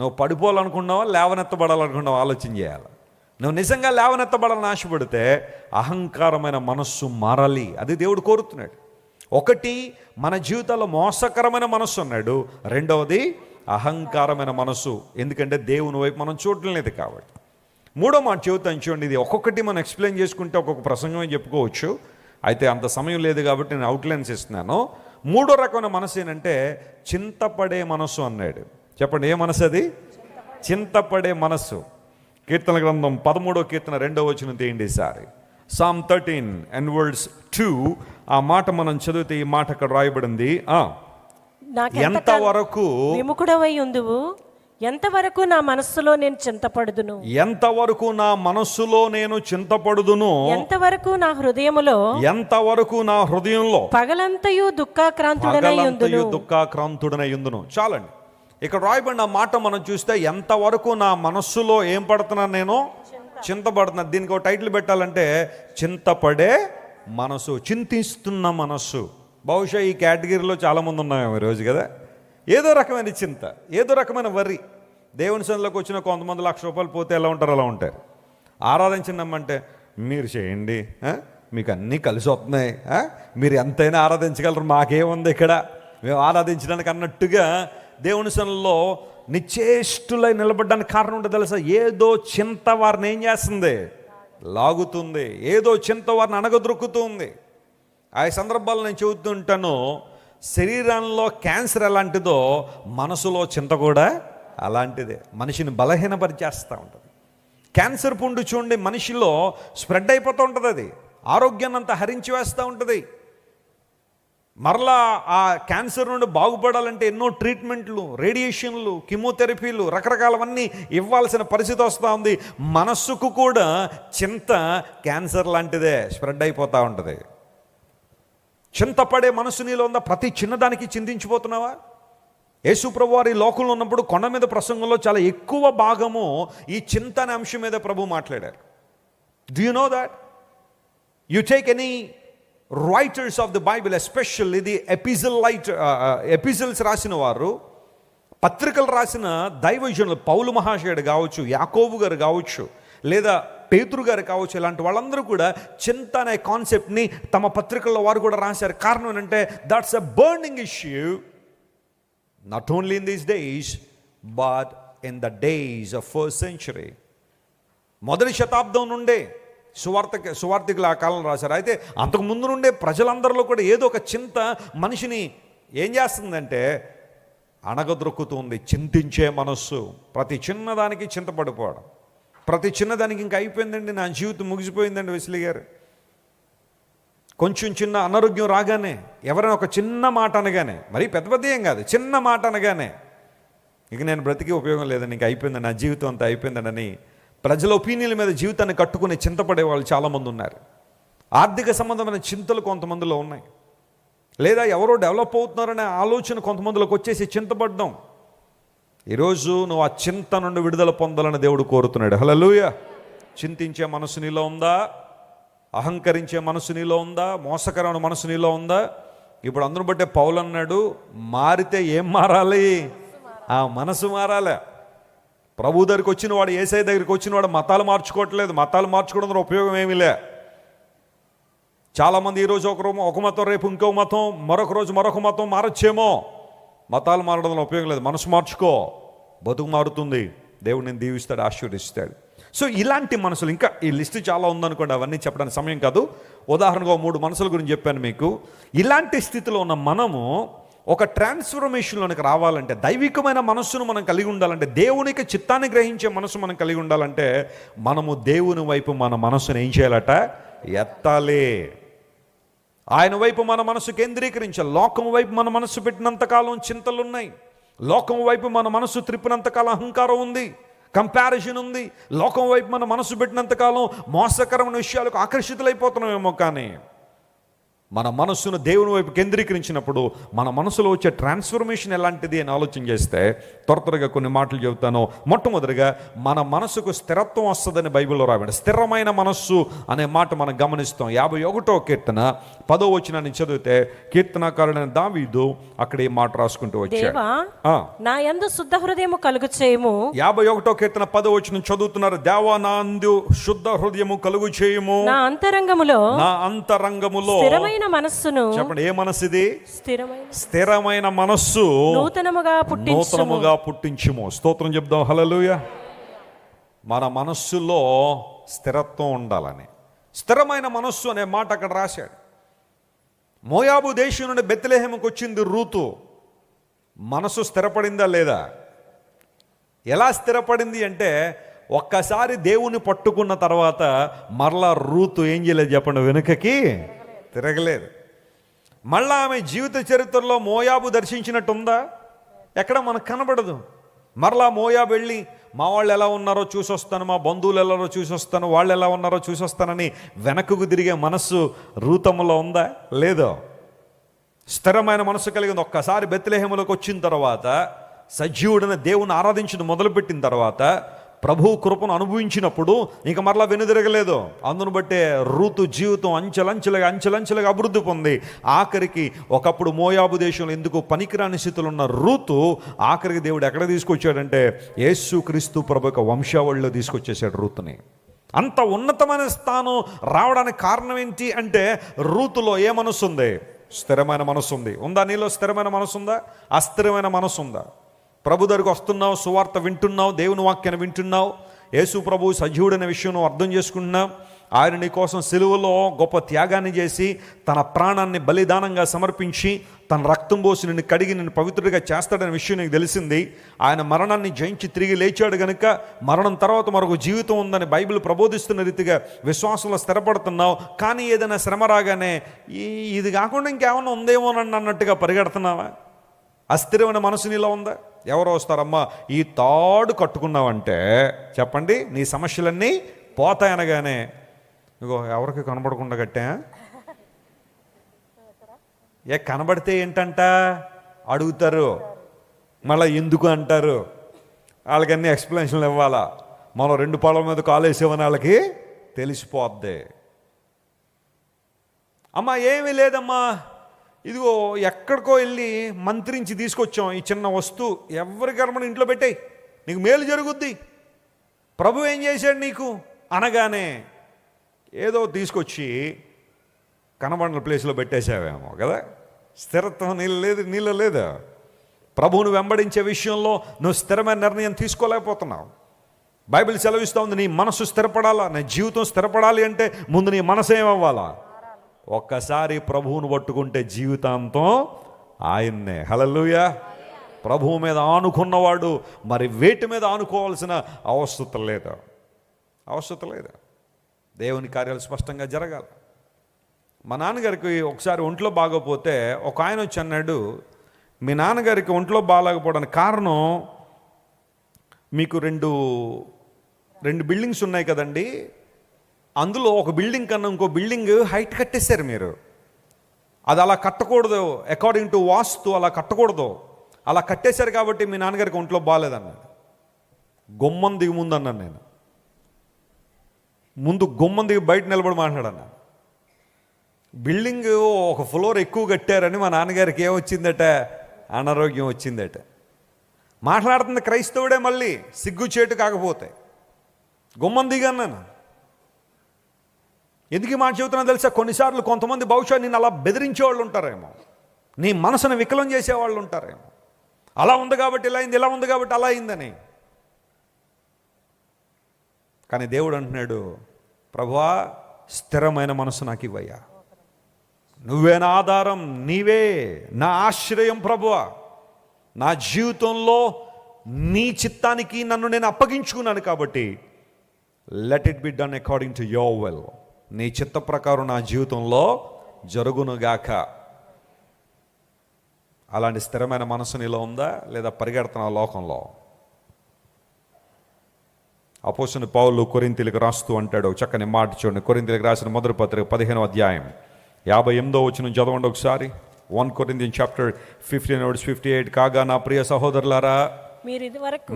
నువ్వు పడిపోవాలనుకున్నావా లేవనెత్తబడాలనుకున్నావా ఆలోచన చేయాలి నువ్వు నిజంగా లేవనెత్తబడాలని ఆశపడితే అహంకారమైన మనస్సు మారాలి అది దేవుడు కోరుతున్నాడు ఒకటి మన జీవితంలో మోసకరమైన మనస్సు అన్నాడు రెండవది అహంకారమైన మనస్సు ఎందుకంటే దేవుని వైపు మనం చూడటం లేదు కాబట్టి మూడో మాట చెబుతాను చూడండి ఇది ఒక్కొక్కటి మనం ఎక్స్ప్లెయిన్ చేసుకుంటే ఒక్కొక్క ప్రసంగం అని చెప్పుకోవచ్చు అయితే అంత సమయం లేదు కాబట్టి నేను అవుట్లైన్స్ ఇస్తున్నాను మూడో రకమైన మనసు ఏంటంటే చింతపడే మనసు అన్నాడు చెప్పండి ఏ మనసు అది చింతపడే మనసు కీర్తన గ్రంథం పదమూడో కీర్తన రెండో వచ్చిన తేయండి sir psalm thirteen and verse two ఆ మాట మనం చదివితే ఈ మాట అక్కడ రాయబడింది ఎంత వరకు విముఖుడవై ఉందువు ఎంతవరకు నా మనస్సులో నేను చింతపడుదును ఎంతవరకు నా మనస్సులో నేను చింతపడుదును ఎంతవరకు నా హృదయములో వరకు నా హృదయంలో పగలంతయు దుఃఖాక్రాంతుడనై దుఃఖాక్రాంతుడనై ఉందును చాలండి ఇక్కడ రాయబడిన మాట మనం చూస్తే ఎంతవరకు నా మనస్సులో ఏం పడుతున్నాను నేను చింతపడుతున్నాను దీనికి ఒక టైటిల్ పెట్టాలంటే చింతపడే మనసు చింతిస్తున్న మనస్సు బహుశా ఈ కేటగిరీలో చాలామంది ఈ ఈరోజు కదా ఏదో రకమైన చింత ఏదో రకమైన వరి దేవుని సందులోకి వచ్చిన కొంతమంది లక్ష రూపాయలు పోతే ఎలా ఉంటారు అలా ఉంటారు ఆరాధించినామంటే మీరు చేయండి మీకు అన్నీ కలిసి వస్తున్నాయి మీరు ఎంతైనా ఆరాధించగలరు మాకేముంది ఇక్కడ మేము ఆరాధించడానికి అన్నట్టుగా దేవుని సన్నిలో నిశ్చేష్టులై నిలబడ్డానికి కారణం ఉంటుంది తెలుసా ఏదో చింత వారిని ఏం చేస్తుంది లాగుతుంది ఏదో చింత వారిని అనగదొరుకుతుంది ఆ సందర్భాలు నేను చెబుతుంటాను శరీరంలో క్యాన్సర్ ఎలాంటిదో మనసులో చింత కూడా అలాంటిదే మనిషిని బలహీనపరిచేస్తూ ఉంటుంది క్యాన్సర్ పుండు చూడండి మనిషిలో స్ప్రెడ్ అయిపోతూ ఉంటుంది అది ఆరోగ్యాన్ని అంతా హరించి వేస్తూ ఉంటుంది మరలా ఆ క్యాన్సర్ నుండి బాగుపడాలంటే ఎన్నో ట్రీట్మెంట్లు రేడియేషన్లు కిమోథెరపీలు రకరకాలవన్నీ ఇవ్వాల్సిన పరిస్థితి వస్తూ ఉంది మనస్సుకు కూడా చింత క్యాన్సర్ లాంటిదే స్ప్రెడ్ అయిపోతూ ఉంటుంది చింతపడే మనసు నీలో ఉందా ప్రతి చిన్నదానికి చింతించిపోతున్నావా యేసుప్రభు వారి లోకంలో ఉన్నప్పుడు కొండ మీద ప్రసంగంలో చాలా ఎక్కువ భాగము ఈ చింత అనే అంశం మీద ప్రభు మాట్లాడారు do you know that you take any writers of the Bible especially the epistle light epistles రాసిన వారు పత్రికలు రాసిన దైవజనులు పౌలు మహాశయుడు కావచ్చు యాకోబు గారు కావచ్చు లేదా పేతురు గారు కావచ్చు ఇలాంటి వాళ్ళందరూ కూడా చింత అనే కాన్సెప్ట్ని తమ పత్రికల్లో వారు కూడా రాశారు కారణం ఏంటంటే that's a burning issue not only in these days but in the days of first century మొదటి శతాబ్దం నుండే సువార్త సువార్థికులు ఆ కాలం రాశారు అయితే అంతకుముందు నుండే ప్రజలందరిలో కూడా ఏదో ఒక చింత మనిషిని ఏం చేస్తుందంటే అణగద్రొక్కుతుంది చింతించే మనస్సు ప్రతి చిన్నదానికి చింతపడిపోవడం ప్రతి చిన్నదానికి ఇంకా అయిపోయిందండి నా జీవితం ముగిసిపోయిందండి విసిలి గారు కొంచెం చిన్న అనారోగ్యం రాగానే ఎవరైనా ఒక చిన్న మాట అనగానే మరీ పెద్ద పెద్ద ఏం కాదు చిన్న మాట అనగానే ఇక నేను బ్రతికి ఉపయోగం లేదని ఇంక అయిపోయిందండి నా జీవితం అంతా అయిపోయిందండి అని ప్రజల ఒపీనియన్ల మీద జీవితాన్ని కట్టుకుని చింతపడే వాళ్ళు చాలామంది ఉన్నారు ఆర్థిక సంబంధమైన చింతలు కొంతమందిలో ఉన్నాయి లేదా ఎవరో డెవలప్ అవుతున్నారనే ఆలోచన కొంతమందిలోకి వచ్చేసి చింతపడ్డం ఈరోజు నువ్వు ఆ చింత నుండి విడుదల పొందాలని దేవుడు కోరుతున్నాడు హలలుయ చింతించే మనసు నీలో ఉందా అహంకరించే మనసు నీలో ఉందా మోసకరమైన మనసు నీలో ఉందా ఇప్పుడు అందరూ బట్టే పౌలన్నాడు మారితే ఏం మారాలి ఆ మనసు మారాలే ప్రభు దగ్గరికి వచ్చిన వాడు ఏసఐ దగ్గరికి వచ్చిన వాడు మతాలు మార్చుకోవట్లేదు మతాలు మార్చుకోవడం ద్వారా ఉపయోగం ఏమీ లే చాలామంది ఈరోజు ఒకరు ఒక మతం రేపు ఇంకో మతం మరొక రోజు మరొక మతం మారొచ్చేమో మతాలు మారడం వల్ల ఉపయోగం లేదు మనసు మార్చుకో బతుకు మారుతుంది దేవుడు నేను దీవిస్తాడు ఆశీర్వదిస్తాడు సో ఇలాంటి మనసులు ఇంకా ఈ లిస్ట్ చాలా ఉందనుకోండి అవన్నీ చెప్పడానికి సమయం కాదు ఉదాహరణగా మూడు మనసుల గురించి చెప్పాను మీకు ఇలాంటి స్థితిలో ఉన్న మనము ఒక ట్రాన్స్ఫర్మేషన్లోనికి రావాలంటే దైవికమైన మనస్సును మనం కలిగి ఉండాలంటే దేవునికి చిత్తాన్ని గ్రహించే మనసు మనం కలిగి ఉండాలంటే మనము దేవుని వైపు మన మనసును ఏం చేయాలట ఎత్తాలి ఆయన వైపు మన మనసు కేంద్రీకరించాలి లోకం వైపు మన మనసు పెట్టినంతకాలం చింతలున్నాయి లోకం వైపు మన మనసు త్రిప్పినంతకాలం అహంకారం ఉంది కంపారిజన్ ఉంది లోకం వైపు మన మనసు పెట్టినంతకాలం మోసకరమైన విషయాలకు ఆకర్షితులైపోతున్నామేమో కానీ మన మనస్సును దేవుని వైపు కేంద్రీకరించినప్పుడు మన మనసులో వచ్చే ట్రాన్స్ఫర్మేషన్ ఎలాంటిది అని ఆలోచన చేస్తే త్వర త్వరగా కొన్ని మాటలు చెబుతాను మొట్టమొదటిగా మన మనసుకు స్థిరత్వం వస్తుందని బైబిల్లో రాబడి స్థిరమైన మనస్సు అనే మాట మనం గమనిస్తాం యాభై ఒకటో కీర్తన పదో వచ్చినాన్ని చదివితే కీర్తనకారుడైన దావీదు అక్కడ ఈ మాట రాసుకుంటూ వచ్చాడు నా శుద్ధ హృదయము కలుగు చేయము యాభై ఒకటో కీర్తన పదో వచ్చిన చదువుతున్నారు దేవా శుద్ధ హృదయము కలుగు చేయము అంతరంగములో అంతరంగములో స్థిరమైన మనస్సును చెప్పండి ఏ మనస్సు ఇది స్థిరమైన మనస్సు నూతనముగా పుట్టి నూతనముగా పుట్టించుము స్తోత్రం చెప్దాం హలలుయ మన మనస్సులో స్థిరత్వం ఉండాలని స్థిరమైన మనస్సు అనే మాట అక్కడ రాశాడు మోయాబు దేశం నుండి బెత్తలేహముకు వచ్చింది రూతు మనసు స్థిరపడిందా లేదా ఎలా స్థిరపడింది అంటే ఒక్కసారి దేవుని పట్టుకున్న తర్వాత మరలా రూతు ఏం చేయలేదు చెప్పండి వెనుకకి తిరగలేదు మళ్ళా ఆమె జీవిత చరిత్రలో మోయాబు దర్శించినట్టుందా ఎక్కడ మనకు కనబడదు మరలా మోయాబు వెళ్ళి మా వాళ్ళు ఎలా ఉన్నారో చూసొస్తాను మా బంధువులు ఎలా చూసొస్తాను వాళ్ళు ఎలా ఉన్నారో చూసొస్తానని వెనకకు తిరిగే మనస్సు రూతములో ఉందా లేదో స్థిరమైన మనసు కలిగింది ఒక్కసారి బెత్తిలేహములకు వచ్చిన తర్వాత సజీవుడైన దేవుని ఆరాధించడం మొదలుపెట్టిన తర్వాత ప్రభు కృపను అనుభవించినప్పుడు ఇంక మరలా వెనుదిరగలేదు అందును బట్టే ఋతు జీవితం అంచెలంచెలుగా అంచెలంచెలుగా అభివృద్ధి పొంది ఆఖరికి ఒకప్పుడు మోయాబు దేశంలో ఎందుకు పనికిరాని స్థితిలో ఉన్న ఋతు ఆఖరికి దేవుడు ఎక్కడ తీసుకొచ్చాడంటే యేసు క్రీస్తు ప్రభు యొక్క వంశావళిలో తీసుకొచ్చేసాడు ఋతుని అంత ఉన్నతమైన స్థానం రావడానికి కారణం ఏంటి అంటే ఋతులో ఏ మనసు ఉంది స్థిరమైన మనసు ఉంది ఉందా నీలో స్థిరమైన మనసు ఉందా అస్థిరమైన మనసు ఉందా ప్రభు దగ్గరకు వస్తున్నావు సువార్త వింటున్నావు దేవుని వాక్యాన్ని వింటున్నావు యేసు ప్రభు సజీవుడనే విషయం నువ్వు అర్థం చేసుకుంటున్నావు ఆయన నీ కోసం సెలువులో గొప్ప త్యాగాన్ని చేసి తన ప్రాణాన్ని బలిదానంగా సమర్పించి తన రక్తం పోసి నిన్ను కడిగి నిన్ను పవిత్రుడిగా చేస్తాడనే విషయం నీకు తెలిసింది ఆయన మరణాన్ని జయించి తిరిగి లేచాడు కనుక మరణం తర్వాత మరొక జీవితం ఉందని బైబిల్ ప్రబోధిస్తున్న రీతిగా విశ్వాసంలో స్థిరపడుతున్నావు కానీ ఏదైనా శ్రమ రాగానే ఇది కాకుండా ఇంకేమైనా ఉందేమోనని అన్నట్టుగా పరిగెడుతున్నావా అస్థిరమైన మనసు నీలో ఉందా ఎవరు వస్తారమ్మా ఈ తాడు కట్టుకున్నావంటే చెప్పండి నీ సమస్యలన్నీ పోతాయనగానే ఇగో ఎవరికి కనబడకుండా కట్టా ఏ కనబడితే ఏంటంట అడుగుతారు మళ్ళీ ఎందుకు అంటారు వాళ్ళకన్నీ ఎక్స్ప్లెనేషన్లు ఇవ్వాలా మనం రెండు పాలల మీద కాలేసేవని వాళ్ళకి తెలిసిపోద్ది అమ్మా ఏమీ లేదమ్మా ఇదిగో ఎక్కడికో వెళ్ళి మంత్రించి తీసుకొచ్చాం ఈ చిన్న వస్తువు ఎవరి కర్మను ఇంట్లో పెట్టాయి నీకు మేలు జరుగుద్ది ప్రభు ఏం చేశాడు నీకు అనగానే ఏదో తీసుకొచ్చి కనబడిన ప్లేస్లో పెట్టేసావేమో కదా స్థిరత్వం నీళ్ళు లేదు నీళ్ళు లేదా ప్రభువును వెంబడించే విషయంలో నువ్వు స్థిరమైన నిర్ణయం తీసుకోలేకపోతున్నావు బైబిల్ సెలవిస్తూ ఉంది నీ మనసు స్థిరపడాలా నీ జీవితం స్థిరపడాలి అంటే ముందు నీ మనసు ఏమవ్వాలా ఒక్కసారి ప్రభువును పట్టుకుంటే జీవితాంతం ఆయన్నే హలలుయ ప్రభువు మీద ఆనుకున్నవాడు మరి వేటి మీద ఆనుకోవాల్సిన అవసరత లేదు అవసరత లేదు దేవుని కార్యాలు స్పష్టంగా జరగాలి మా నాన్నగారికి ఒకసారి ఒంట్లో బాగోపోతే ఒక ఆయన వచ్చి అన్నాడు మీ నాన్నగారికి ఒంట్లో బాగాలేకపోవడానికి కారణం మీకు రెండు రెండు బిల్డింగ్స్ ఉన్నాయి కదండి అందులో ఒక బిల్డింగ్ కన్నా ఇంకో బిల్డింగ్ హైట్ కట్టేశారు మీరు అది అలా కట్టకూడదు అకార్డింగ్ టు వాస్తు అలా కట్టకూడదు అలా కట్టేశారు కాబట్టి మీ నాన్నగారికి ఒంట్లో బాగాలేదన్నాడు గుమ్మం దిగి ముందు అన్నాను నేను ముందు గుమ్మం దిగి బయట నిలబడి మాట్లాడన్నాను బిల్డింగ్ ఒక ఫ్లోర్ ఎక్కువ కట్టారని మా నాన్నగారికి ఏమొచ్చిందట అనారోగ్యం వచ్చిందట మాట్లాడుతుంది క్రైస్తవుడే మళ్ళీ సిగ్గు చేటు కాకపోతే గుమ్మం దిగన్నాను ఎందుకు ఈ మాట చెబుతున్నా తెలుసా కొన్నిసార్లు కొంతమంది బహుశా నేను అలా బెదిరించే వాళ్ళు ఉంటారేమో నీ మనసును వికలం చేసేవాళ్ళు ఉంటారేమో అలా ఉంది కాబట్టి ఇలా అయింది ఇలా ఉంది కాబట్టి అలా అయిందని కానీ దేవుడు అంటున్నాడు ప్రభువా స్థిరమైన మనసు నాకు ఇవ్వయ్యా నువ్వే నా ఆధారం నీవే నా ఆశ్రయం ప్రభువ నా జీవితంలో నీ చిత్తానికి నన్ను నేను అప్పగించుకున్నాను కాబట్టి let it be done according to your will నీ చిత్త ప్రకారం నా జీవితంలో జరుగునుగాక అలాంటి స్థిరమైన మనసు నీలో ఉందా లేదా పరిగెడుతున్న లోకంలో అపోసిన పౌలు కొరింతలకు రాస్తూ అంటాడు చక్కని మాట చూడండి కొరింతిలికి రాసిన మొదటి పత్రిక పదిహేనో అధ్యాయం యాభై ఎనిమిదో వచ్చిన చదవండి ఒకసారి one Corinthians chapter fifteen fifty eight కాగా నా ప్రియ సహోదరులారా మీరు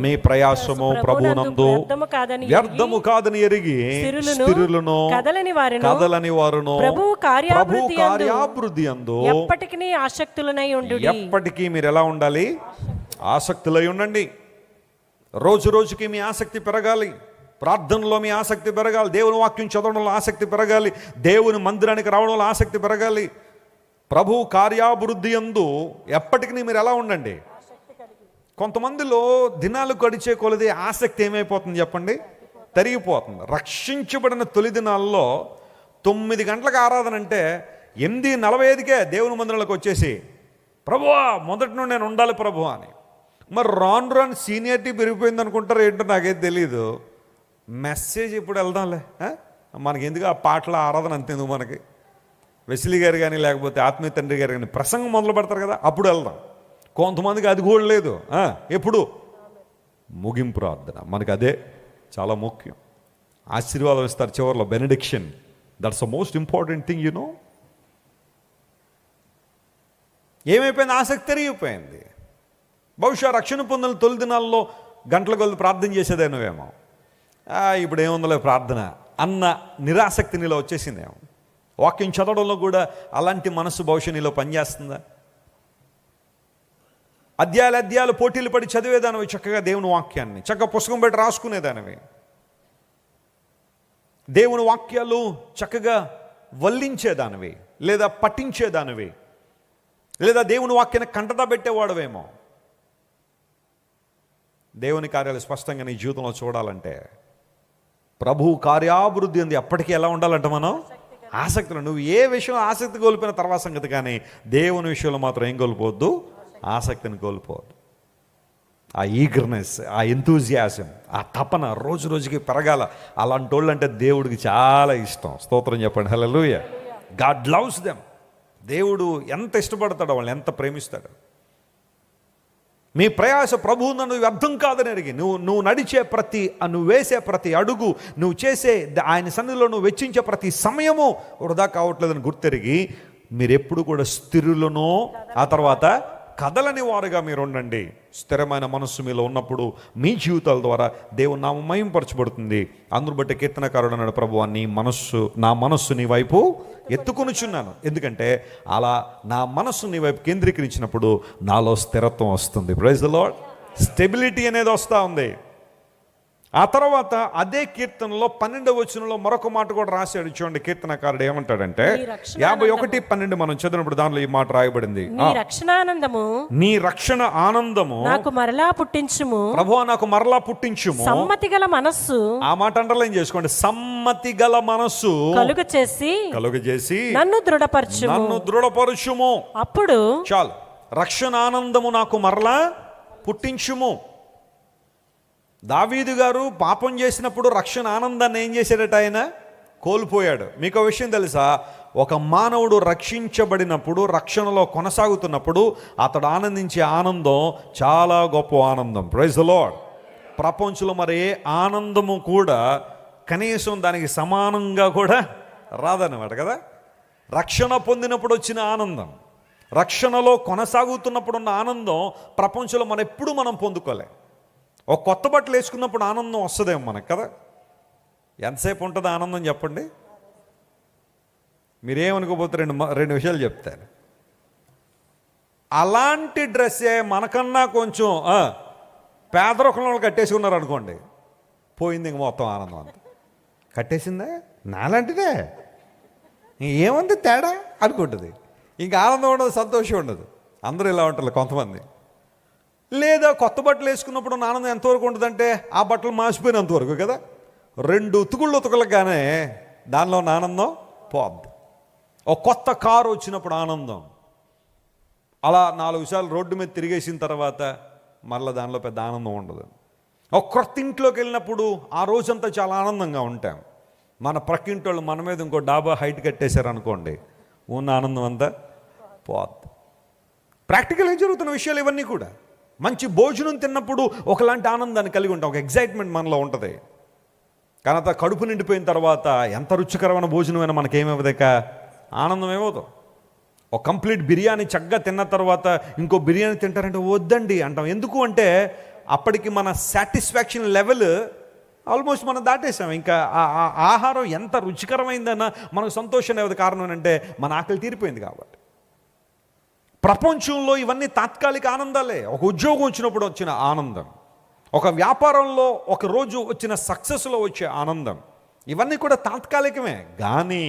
మీ ప్రయాసము ప్రభునందు వ్యర్థము కాదని ఎరిగి స్థిరులను కదలని వారును కదలని ప్రభు కార్యాభివృద్ధి అందు ఎప్పటికీ ఆసక్తులనై ఉండు ఎప్పటికీ మీరు ఎలా ఉండాలి ఆసక్తులై ఉండండి రోజు రోజుకి మీ ఆసక్తి పెరగాలి ప్రార్థనలో మీ ఆసక్తి పెరగాలి దేవుని వాక్యం చదవడంలో ఆసక్తి పెరగాలి దేవుని మందిరానికి రావడంలో ఆసక్తి పెరగాలి ప్రభు కార్యాభివృద్ధి ఎందు ఎప్పటికీ మీరు ఎలా ఉండండి కొంతమందిలో దినాలు గడిచే కొలది ఆసక్తి ఏమైపోతుంది చెప్పండి తరిగిపోతుంది రక్షించబడిన తొలి దినాల్లో తొమ్మిది గంటలకు ఆరాధన అంటే ఎనిమిది నలభై ఐదుకే దేవుని మందిరాలకు వచ్చేసి ప్రభువా మొదటి నుండి నేను ఉండాలి ప్రభు అని మరి రాన్ రాన్ సీనియర్టీ పెరిగిపోయింది అనుకుంటారు ఏంటో నాకేం తెలియదు మెసేజ్ ఇప్పుడు వెళ్దాంలే మనకి ఎందుకు ఆ పాటల ఆరాధన అంతేందుకు మనకి వెసిలి గారు కానీ లేకపోతే ఆత్మీయ తండ్రి గారు కానీ ప్రసంగం మొదలు పెడతారు కదా అప్పుడు వెళ్దాం కొంతమందికి అది కూడా లేదు ఎప్పుడు ముగింపు ప్రార్థన మనకు అదే చాలా ముఖ్యం ఆశీర్వాదం ఇస్తారు చివరిలో benediction that's the most important thing you know ఏమైపోయింది ఆసక్తి తిరిగిపోయింది బహుశా రక్షణ పొందిన తొలి దినాల్లో గంటల కొద్ది ప్రార్థన చేసేదే ఇప్పుడు ఏముందలే ప్రార్థన అన్న నిరాసక్తి నీలో వచ్చేసిందేమో వాక్యం చదవడంలో కూడా అలాంటి మనసు భవిష్యత్ నీలో పనిచేస్తుందా అధ్యాయాలు అధ్యాయాలు పోటీలు పడి చదివేదానివి చక్కగా దేవుని వాక్యాన్ని చక్కగా పుస్తకం పెట్టి రాసుకునేదానివి దేవుని వాక్యాలు చక్కగా వల్లించేదానివి లేదా పఠించేదానివి లేదా దేవుని వాక్యాన్ని కంటట పెట్టేవాడవేమో దేవుని కార్యాలు స్పష్టంగా నీ జీవితంలో చూడాలంటే ప్రభు కార్యాభివృద్ధి ఉంది అప్పటికీ ఎలా ఉండాలంట మనం ఆసక్తులు నువ్వు ఏ విషయం ఆసక్తి కోల్పోయిన తర్వాత సంగతి కానీ దేవుని విషయంలో మాత్రం ఏం కోల్పోవద్దు ఆసక్తిని కోల్పోవద్దు ఆ ఈగర్నెస్ ఆ ఎంతూజియాసం ఆ తపన రోజు రోజుకి పెరగాల అలాంటి వాళ్ళు అంటే దేవుడికి చాలా ఇష్టం స్తోత్రం చెప్పండి హలో గాడ్ లవ్స్ దెమ్ దేవుడు ఎంత ఇష్టపడతాడు వాళ్ళని ఎంత ప్రేమిస్తాడు మీ ప్రయాస ప్రభువు నన్ను వ్యర్థం కాదని అడిగి నువ్వు నువ్వు నడిచే ప్రతి నువ్వు వేసే ప్రతి అడుగు నువ్వు చేసే ఆయన సన్నిధిలో నువ్వు వెచ్చించే ప్రతి సమయము వృధా కావట్లేదని గుర్తెరిగి మీరెప్పుడు కూడా స్థిరులను ఆ తర్వాత కదలని వారుగా మీరు ఉండండి స్థిరమైన మనస్సు మీలో ఉన్నప్పుడు మీ జీవితాల ద్వారా దేవుని నామమయం పరచబడుతుంది అందరు బట్టి కీర్తనకారుడు అన్నాడు ప్రభు నీ మనస్సు నా మనస్సు నీ వైపు ఎత్తుకొనిచున్నాను ఎందుకంటే అలా నా మనస్సు నీ వైపు కేంద్రీకరించినప్పుడు నాలో స్థిరత్వం వస్తుంది ప్రైజ్ ద లాడ్ స్టెబిలిటీ అనేది వస్తూ ఉంది ఆ తర్వాత అదే కీర్తనలో పన్నెండవ వచనంలో మరొక మాట కూడా రాశాడు చూడండి కీర్తనకారుడు ఏమంటాడంటే యాభై ఒకటి పన్నెండు మనం చదివినప్పుడు దానిలో ఈ మాట రాయబడింది నీ రక్షణ ఆనందము నీ రక్షణ ఆనందము నాకు మరలా పుట్టించుము ప్రభు నాకు మరలా పుట్టించుము సమ్మతి గల మనస్సు ఆ మాట అండర్లైన్ చేసుకోండి సమ్మతి గల మనస్సు కలుగు చేసి కలుగు చేసి నన్ను దృఢపరచు నన్ను దృఢపరచుము అప్పుడు చాలు రక్షణ ఆనందము నాకు మరలా పుట్టించుము దావీదు గారు పాపం చేసినప్పుడు రక్షణ ఆనందాన్ని ఏం చేశాడట ఆయన కోల్పోయాడు మీకు విషయం తెలుసా ఒక మానవుడు రక్షించబడినప్పుడు రక్షణలో కొనసాగుతున్నప్పుడు అతడు ఆనందించే ఆనందం చాలా గొప్ప ఆనందం ప్రైజ్ లాడ్ ప్రపంచంలో మరి ఆనందము కూడా కనీసం దానికి సమానంగా కూడా రాదన్నమాట కదా రక్షణ పొందినప్పుడు వచ్చిన ఆనందం రక్షణలో కొనసాగుతున్నప్పుడు ఉన్న ఆనందం ప్రపంచంలో మనం ఎప్పుడు మనం పొందుకోలేం ఒక కొత్త బట్టలు వేసుకున్నప్పుడు ఆనందం వస్తుందేమో మనకు కదా ఎంతసేపు ఉంటుంది ఆనందం చెప్పండి మీరేమనుకోపోతే రెండు రెండు విషయాలు చెప్తారు అలాంటి డ్రెస్సే మనకన్నా కొంచెం పేదరికంలో కట్టేసుకున్నారు అనుకోండి పోయింది ఇంక మొత్తం ఆనందం అంత కట్టేసిందే నాలాంటిదే ఏముంది తేడా అనుకుంటుంది ఇంకా ఆనందం ఉండదు సంతోషం ఉండదు అందరూ ఇలా ఉంటారు కొంతమంది లేదా కొత్త బట్టలు వేసుకున్నప్పుడు ఆనందం ఎంతవరకు ఉంటుందంటే ఆ బట్టలు మాసిపోయినంతవరకు కదా రెండు ఉతుకుళ్ళు ఉతుకులగానే దానిలో ఉన్న ఆనందం పోద్ది ఒక కొత్త కారు వచ్చినప్పుడు ఆనందం అలా నాలుగు విషయాలు రోడ్డు మీద తిరిగేసిన తర్వాత మళ్ళీ దానిలో పెద్ద ఆనందం ఉండదు ఒక క్రొత్త ఇంట్లోకి వెళ్ళినప్పుడు ఆ రోజంతా చాలా ఆనందంగా ఉంటాం మన ప్రక్కింటోళ్ళు మన మీద ఇంకో డాబా హైట్ కట్టేశారనుకోండి ఉన్న ఆనందం అంతా పోద్ది ప్రాక్టికల్గా జరుగుతున్న విషయాలు ఇవన్నీ కూడా మంచి భోజనం తిన్నప్పుడు ఒకలాంటి ఆనందాన్ని కలిగి ఉంటాం ఒక ఎగ్జైట్మెంట్ మనలో ఉంటుంది కానీ అంత కడుపు నిండిపోయిన తర్వాత ఎంత రుచికరమైన భోజనమైనా మనకేమవ్వదక ఆనందం ఏమవుతాం ఒక కంప్లీట్ బిర్యానీ చక్కగా తిన్న తర్వాత ఇంకో బిర్యానీ తింటారంటే వద్దండి అంటాం ఎందుకు అంటే అప్పటికి మన సాటిస్ఫాక్షన్ లెవెల్ ఆల్మోస్ట్ మనం దాటేసాం ఇంకా ఆహారం ఎంత రుచికరమైందన్న మనకు సంతోషం లేదు కారణం ఏంటంటే మన ఆకలి తీరిపోయింది కాబట్టి ప్రపంచంలో ఇవన్నీ తాత్కాలిక ఆనందాలే ఒక ఉద్యోగం వచ్చినప్పుడు వచ్చిన ఆనందం ఒక వ్యాపారంలో ఒక రోజు వచ్చిన సక్సెస్లో వచ్చే ఆనందం ఇవన్నీ కూడా తాత్కాలికమే కానీ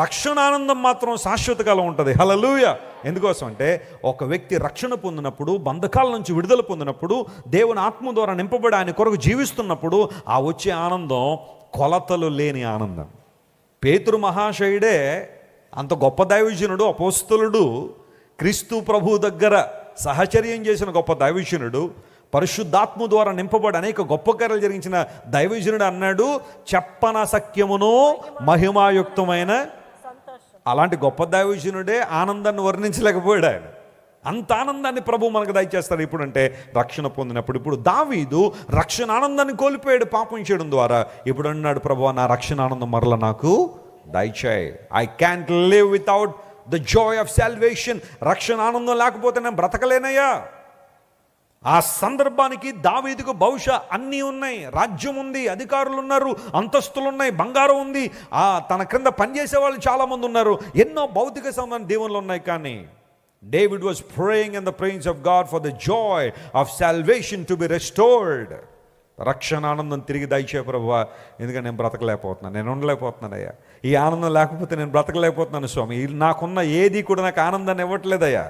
రక్షణ ఆనందం మాత్రం శాశ్వతకాలం ఉంటుంది హలలుయ ఎందుకోసం అంటే ఒక వ్యక్తి రక్షణ పొందినప్పుడు బంధకాల నుంచి విడుదల పొందినప్పుడు దేవుని ఆత్మ ద్వారా నింపబడి ఆయన కొరకు జీవిస్తున్నప్పుడు ఆ వచ్చే ఆనందం కొలతలు లేని ఆనందం పేతురు మహాశయుడే అంత గొప్ప దైవజనుడు అపోస్తులుడు క్రీస్తు ప్రభు దగ్గర సహచర్యం చేసిన గొప్ప దైవజనుడు పరిశుద్ధాత్మ ద్వారా నింపబడి అనేక గొప్ప కార్యలు జరిగించిన దైవజనుడు అన్నాడు చెప్పన సఖ్యమును మహిమాయుక్తమైన అలాంటి గొప్ప దైవజనుడే ఆనందాన్ని వర్ణించలేకపోయాడు ఆయన అంత ఆనందాన్ని ప్రభు మనకు దయచేస్తారు ఇప్పుడు అంటే రక్షణ పొందినప్పుడు ఇప్పుడు దావీదు రక్షణ ఆనందాన్ని కోల్పోయాడు పాపం చేయడం ద్వారా ఇప్పుడు అన్నాడు ప్రభు నా రక్షణ ఆనందం మరల నాకు దయచేయి I can't live without the joy of salvation రక్షణ ఆనందం లేకపోతే నేను బ్రతకలేనయ్యా ఆ సందర్భానికి దావీదుకు బహుశా అన్నీ ఉన్నాయి రాజ్యం ఉంది అధికారులు ఉన్నారు అంతస్తులు ఉన్నాయి బంగారం ఉంది ఆ తన క్రింద పనిచేసే వాళ్ళు చాలామంది ఉన్నారు ఎన్నో భౌతిక సంబంధ దీవెనలు ఉన్నాయి కానీ David was praying in the prayings of God for the joy of salvation to be restored రక్షణ ఆనందం తిరిగి దయచే ప్రభావ ఎందుకంటే నేను బ్రతకలేకపోతున్నాను నేను ఉండలేకపోతున్నానయ్యా ఈ ఆనందం లేకపోతే నేను బ్రతకలేకపోతున్నాను స్వామి నాకున్న ఏది కూడా నాకు ఆనందాన్ని ఇవ్వట్లేదయ్యా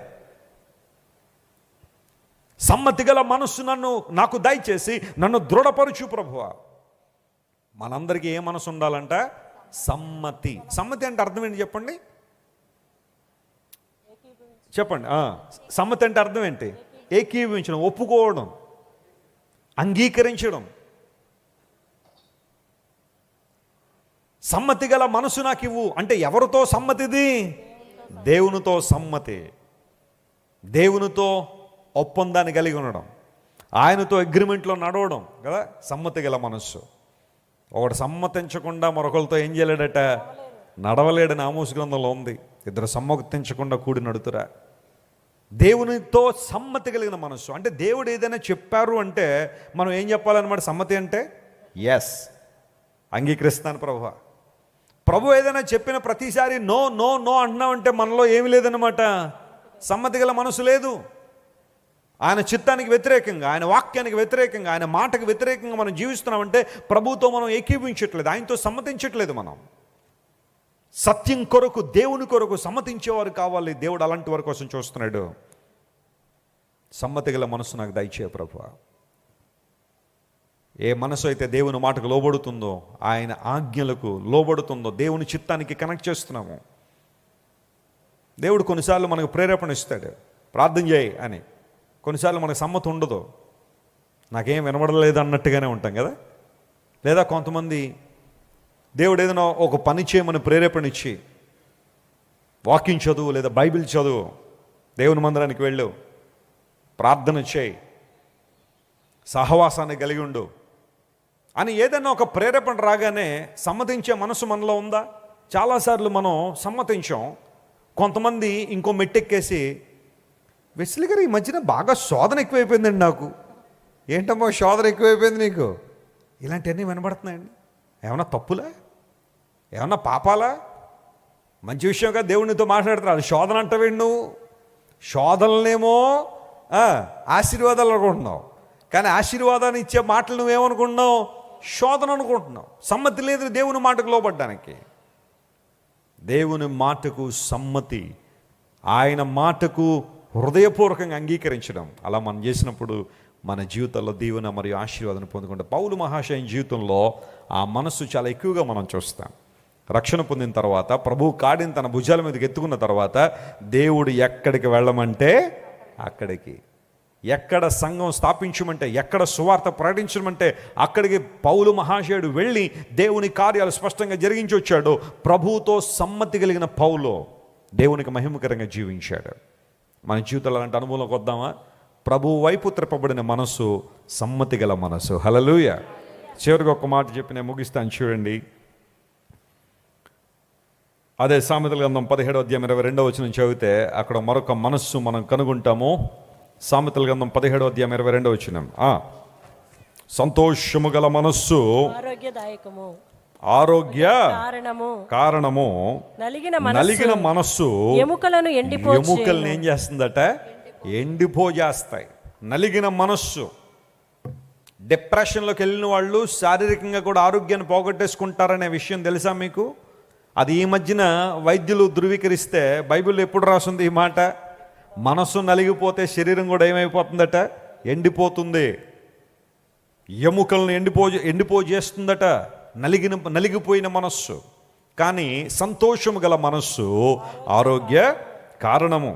సమ్మతి గల మనస్సు నన్ను నాకు దయచేసి నన్ను దృఢపరచు ప్రభువ మనందరికీ ఏ మనసు ఉండాలంట సమ్మతి సమ్మతి అంటే అర్థం ఏంటి చెప్పండి చెప్పండి సమ్మతి అంటే అర్థం ఏంటి ఏకీభవించడం ఒప్పుకోవడం అంగీకరించడం సమ్మతి గల మనసు నాకు ఇవ్వు అంటే ఎవరితో సమ్మతిది దేవునితో సమ్మతి దేవునితో ఒప్పందాన్ని కలిగి ఉండడం ఆయనతో అగ్రిమెంట్లో నడవడం కదా సమ్మతి గల మనస్సు ఒకడు సమ్మతించకుండా మరొకరితో ఏం చేయలేడట నడవలేడని ఆమోసు గ్రంథంలో ఉంది ఇద్దరు సమ్మతించకుండా కూడి నడుతురా దేవునితో సమ్మతి కలిగిన మనస్సు అంటే దేవుడు ఏదైనా చెప్పారు అంటే మనం ఏం చెప్పాలన్నమాట సమ్మతి అంటే ఎస్ అంగీకరిస్తాను ప్రభు ప్రభు ఏదైనా చెప్పిన ప్రతిసారి నో నో నో అంటున్నామంటే మనలో ఏమి లేదనమాట సమ్మతి గల మనసు లేదు ఆయన చిత్తానికి వ్యతిరేకంగా ఆయన వాక్యానికి వ్యతిరేకంగా ఆయన మాటకు వ్యతిరేకంగా మనం జీవిస్తున్నామంటే ప్రభుతో మనం ఏకీభించట్లేదు ఆయనతో సమ్మతించట్లేదు మనం సత్యం కొరకు దేవుని కొరకు సమ్మతించేవారు కావాలి దేవుడు అలాంటి వారి కోసం చూస్తున్నాడు సమ్మతి గల మనసు నాకు దయచే ప్రభు ఏ మనసు అయితే దేవుని మాటకు లోబడుతుందో ఆయన ఆజ్ఞలకు లోబడుతుందో దేవుని చిత్తానికి కనెక్ట్ చేస్తున్నాము దేవుడు కొన్నిసార్లు మనకు ప్రేరేపణ ఇస్తాడు ప్రార్థన చేయి అని కొన్నిసార్లు మనకు సమ్మతి ఉండదు నాకేం వినబడలేదు అన్నట్టుగానే ఉంటాం కదా లేదా కొంతమంది దేవుడు ఏదైనా ఒక పని చేయమని ప్రేరేపణ ఇచ్చి వాకింగ్ చదువు లేదా బైబిల్ చదువు దేవుని మందిరానికి వెళ్ళు ప్రార్థన చేయి సహవాసాన్ని కలిగి ఉండు అని ఏదైనా ఒక ప్రేరేపణ రాగానే సమ్మతించే మనసు మనలో ఉందా చాలాసార్లు మనం సమ్మతించాం కొంతమంది ఇంకో మెట్టెక్కేసి వెస్లి గారు ఈ మధ్యన బాగా శోధన ఎక్కువైపోయిందండి నాకు ఏంటమ్మో శోధన ఎక్కువైపోయింది నీకు ఇలాంటివన్నీ వినబడుతున్నాయండి ఏమన్నా తప్పులే ఏమన్నా పాపాలా మంచి విషయంగా దేవునితో అది శోధన అంటవేండి నువ్వు శోధనలేమో ఆశీర్వాదాలు అనుకుంటున్నావు కానీ ఆశీర్వాదాన్ని ఇచ్చే మాటలు నువ్వేమనుకుంటున్నావు శోధన అనుకుంటున్నావు సమ్మతి లేదు దేవుని మాటకు లోపడ్డానికి దేవుని మాటకు సమ్మతి ఆయన మాటకు హృదయపూర్వకంగా అంగీకరించడం అలా మనం చేసినప్పుడు మన జీవితంలో దీవెన మరియు ఆశీర్వాదం పొందుకుంటాం పౌలు మహాశయం జీవితంలో ఆ మనస్సు చాలా ఎక్కువగా మనం చూస్తాం రక్షణ పొందిన తర్వాత ప్రభువు కాడిని తన భుజాల మీదకి ఎత్తుకున్న తర్వాత దేవుడు ఎక్కడికి వెళ్ళమంటే అక్కడికి ఎక్కడ సంఘం స్థాపించమంటే ఎక్కడ సువార్త ప్రకటించమంటే అక్కడికి పౌలు మహాశయుడు వెళ్ళి దేవుని కార్యాలు స్పష్టంగా జరిగించి వచ్చాడు ప్రభువుతో సమ్మతి కలిగిన పౌలు దేవునికి మహిమకరంగా జీవించాడు మన జీవితంలో అలాంటి అనుభవంలోకి వద్దామా ప్రభు వైపు త్రిపబడిన మనస్సు సమ్మతి గల మనస్సు హలలుయ చివరికి ఒక మాట చెప్పి నేను ముగిస్తాను చూడండి అదే సామెతల గ్రంథం పదిహేడో అధ్యాయం ఇరవై రెండో వచ్చిన చదివితే అక్కడ మరొక మనస్సు మనం కనుగొంటాము సామెతల గ్రంథం పదిహేడో అధ్యాయం ఇరవై రెండో వచ్చిన సంతోషము గల మనస్సు ఆరోగ్యదాయకము ఆరోగ్య కారణము నలిగిన మనస్సు ఎముకలను ఎండిపో ఎముకలను ఏం చేస్తుందట ఎండిపోజేస్తాయి నలిగిన మనస్సు డిప్రెషన్లోకి వెళ్ళిన వాళ్ళు శారీరకంగా కూడా ఆరోగ్యాన్ని పోగొట్టేసుకుంటారనే విషయం తెలుసా మీకు అది ఈ మధ్యన వైద్యులు ధృవీకరిస్తే బైబిల్ ఎప్పుడు రాసింది ఈ మాట మనస్సు నలిగిపోతే శరీరం కూడా ఏమైపోతుందట ఎండిపోతుంది ఎముకలను ఎండిపో ఎండిపో చేస్తుందట నలిగిన నలిగిపోయిన మనస్సు కానీ సంతోషము గల మనస్సు ఆరోగ్య కారణము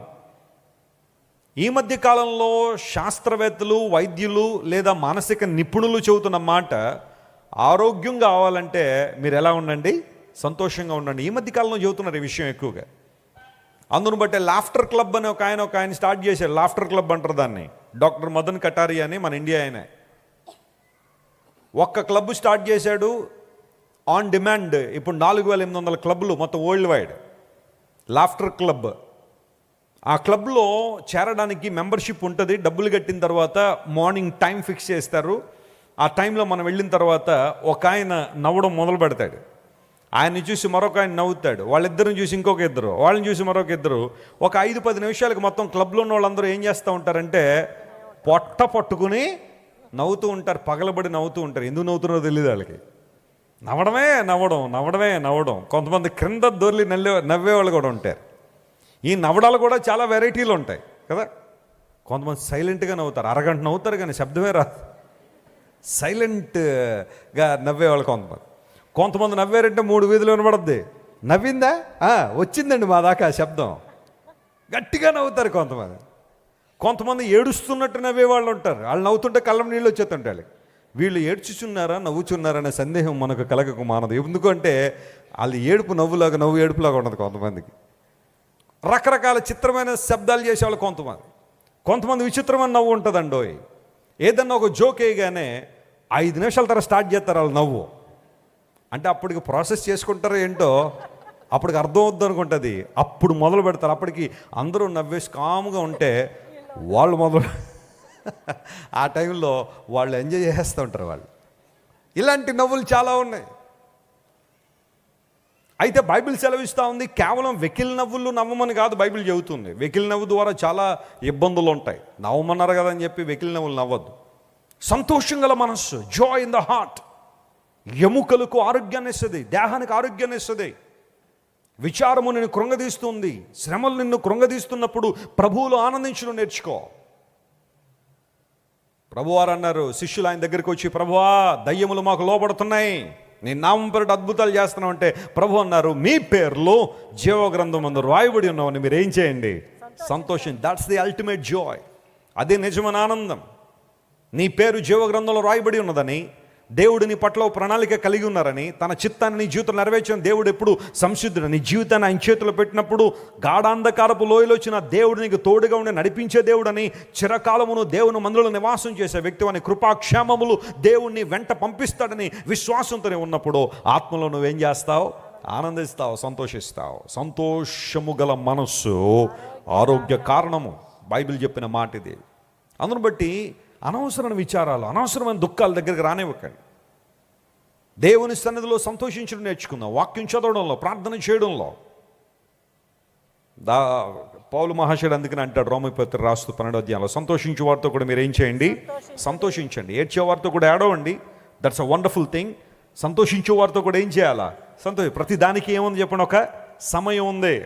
ఈ మధ్య కాలంలో శాస్త్రవేత్తలు వైద్యులు లేదా మానసిక నిపుణులు చెబుతున్న మాట ఆరోగ్యం కావాలంటే మీరు ఎలా ఉండండి సంతోషంగా ఉండండి ఈ మధ్య కాలంలో చెబుతున్నారు ఈ విషయం ఎక్కువగా అందును బట్టే లాఫ్టర్ క్లబ్ అని ఒక ఆయన ఒక ఆయన స్టార్ట్ చేశారు లాఫ్టర్ క్లబ్ అంటారు దాన్ని డాక్టర్ మదన్ కటారి అని మన ఇండియా ఆయనే ఒక్క క్లబ్ స్టార్ట్ చేశాడు ఆన్ డిమాండ్ ఇప్పుడు నాలుగు వేల ఎనిమిది వందల క్లబ్లు మొత్తం వరల్డ్ వైడ్ లాఫ్టర్ క్లబ్ ఆ క్లబ్లో చేరడానికి మెంబర్షిప్ ఉంటుంది డబ్బులు కట్టిన తర్వాత మార్నింగ్ టైం ఫిక్స్ చేస్తారు ఆ టైంలో మనం వెళ్ళిన తర్వాత ఒక ఆయన నవ్వడం మొదలు పెడతాడు ఆయన్ని చూసి మరొక ఆయన నవ్వుతాడు వాళ్ళిద్దరిని చూసి ఇంకొక ఇద్దరు వాళ్ళని చూసి మరొక ఇద్దరు ఒక ఐదు పది నిమిషాలకు మొత్తం క్లబ్లో ఉన్న వాళ్ళందరూ ఏం చేస్తూ ఉంటారంటే పొట్ట పట్టుకుని నవ్వుతూ ఉంటారు పగలబడి నవ్వుతూ ఉంటారు ఎందుకు నవ్వుతున్నారో తెలియదు వాళ్ళకి నవ్వడమే నవ్వడం నవ్వడమే నవ్వడం కొంతమంది క్రింద దొర్లి నవ్వే నవ్వేవాళ్ళు కూడా ఉంటారు ఈ నవ్వడాలు కూడా చాలా వెరైటీలు ఉంటాయి కదా కొంతమంది సైలెంట్గా నవ్వుతారు అరగంట నవ్వుతారు కానీ శబ్దమే రాదు సైలెంట్గా నవ్వేవాళ్ళు కొంతమంది కొంతమంది నవ్వారంటే మూడు వీధులు వినబడద్ది నవ్విందా వచ్చిందండి మా దాకా శబ్దం గట్టిగా నవ్వుతారు కొంతమంది కొంతమంది ఏడుస్తున్నట్టు నవ్వే వాళ్ళు ఉంటారు వాళ్ళు నవ్వుతుంటే కళ్ళం నీళ్ళు వచ్చేస్తుంటే వీళ్ళు ఏడ్చుచున్నారా నవ్వుచున్నారా అనే సందేహం మనకు కలగకు మానదు ఎందుకంటే వాళ్ళు ఏడుపు నవ్వులాగా నవ్వు ఏడుపులాగా ఉండదు కొంతమందికి రకరకాల చిత్రమైన శబ్దాలు చేసేవాళ్ళు కొంతమంది కొంతమంది విచిత్రమైన నవ్వు ఉంటుందండోయ్ ఏదన్నా ఒక జోక్ వేయగానే ఐదు నిమిషాల తర్వాత స్టార్ట్ చేస్తారు వాళ్ళు నవ్వు అంటే అప్పటికి ప్రాసెస్ చేసుకుంటారో ఏంటో అప్పటికి అర్థం అవుద్ది అనుకుంటుంది అప్పుడు మొదలు పెడతారు అప్పటికి అందరూ నవ్వేసి కామ్గా ఉంటే వాళ్ళు మొదలు ఆ టైంలో వాళ్ళు ఎంజాయ్ చేస్తూ ఉంటారు వాళ్ళు ఇలాంటి నవ్వులు చాలా ఉన్నాయి అయితే బైబిల్ సెలవిస్తూ ఉంది కేవలం వెకిల్ నవ్వులు నవ్వమని కాదు బైబిల్ చెబుతుంది వెకిల్ నవ్వు ద్వారా చాలా ఇబ్బందులు ఉంటాయి నవ్వమన్నారు కదా అని చెప్పి వెకిల్ నవ్వులు నవ్వద్దు సంతోషం గల మనస్సు జాయ్ ఇన్ ద హార్ట్ ఎముకలకు ఆరోగ్యాన్ని ఇస్తుంది దేహానికి ఆరోగ్యాన్ని ఇస్తుంది విచారము నిన్ను కృంగదీస్తుంది శ్రమలు నిన్ను కృంగదీస్తున్నప్పుడు ప్రభువులు ఆనందించడం నేర్చుకో ప్రభువారు అన్నారు శిష్యులు ఆయన దగ్గరికి వచ్చి ప్రభువా దయ్యములు మాకు లోపడుతున్నాయి నేను నామం పేరు అద్భుతాలు చేస్తున్నావు అంటే ప్రభు అన్నారు మీ పేర్లో జీవగ్రంథం అందరు రాయబడి ఉన్నామని మీరు ఏం చేయండి సంతోషం దాట్స్ ది అల్టిమేట్ జాయ్ అదే నిజమైన ఆనందం నీ పేరు జీవగ్రంథంలో రాయబడి ఉన్నదని దేవుడు నీ పట్ల ప్రణాళిక కలిగి ఉన్నారని తన చిత్తాన్ని నీ జీవితం నెరవేర్చిన దేవుడు ఎప్పుడు సంసిద్ధుడు నీ జీవితాన్ని ఆయన చేతిలో పెట్టినప్పుడు గాఢాంధకారపు లోయలో వచ్చిన దేవుడు నీకు తోడుగా ఉండి నడిపించే దేవుడని చిరకాలమును దేవుని మందులు నివాసం చేసే వ్యక్తి అని కృపాక్షేమములు దేవుణ్ణి వెంట పంపిస్తాడని విశ్వాసంతోనే ఉన్నప్పుడు ఆత్మలో నువ్వేం చేస్తావు ఆనందిస్తావు సంతోషిస్తావు సంతోషము గల మనస్సు ఆరోగ్య కారణము బైబిల్ చెప్పిన మాట ఇది అందును బట్టి అనవసరమైన విచారాలు అనవసరమైన దుఃఖాల దగ్గరికి రానివ్వకండి దేవుని సన్నిధిలో సంతోషించడం నేర్చుకుందాం వాక్యం చదవడంలో ప్రార్థన చేయడంలో దా పౌలు మహాశయుడు అందుకని అంటాడు రోమపత్రి రాస్తు పన్నెండు అధ్యాయంలో సంతోషించే వారితో కూడా మీరు ఏం చేయండి సంతోషించండి ఏడ్చే వారితో కూడా ఏడవండి దట్స్ అ వండర్ఫుల్ థింగ్ సంతోషించే వారితో కూడా ఏం చేయాలా సంతోషం ప్రతి దానికి ఏముంది చెప్పండి ఒక సమయం ఉంది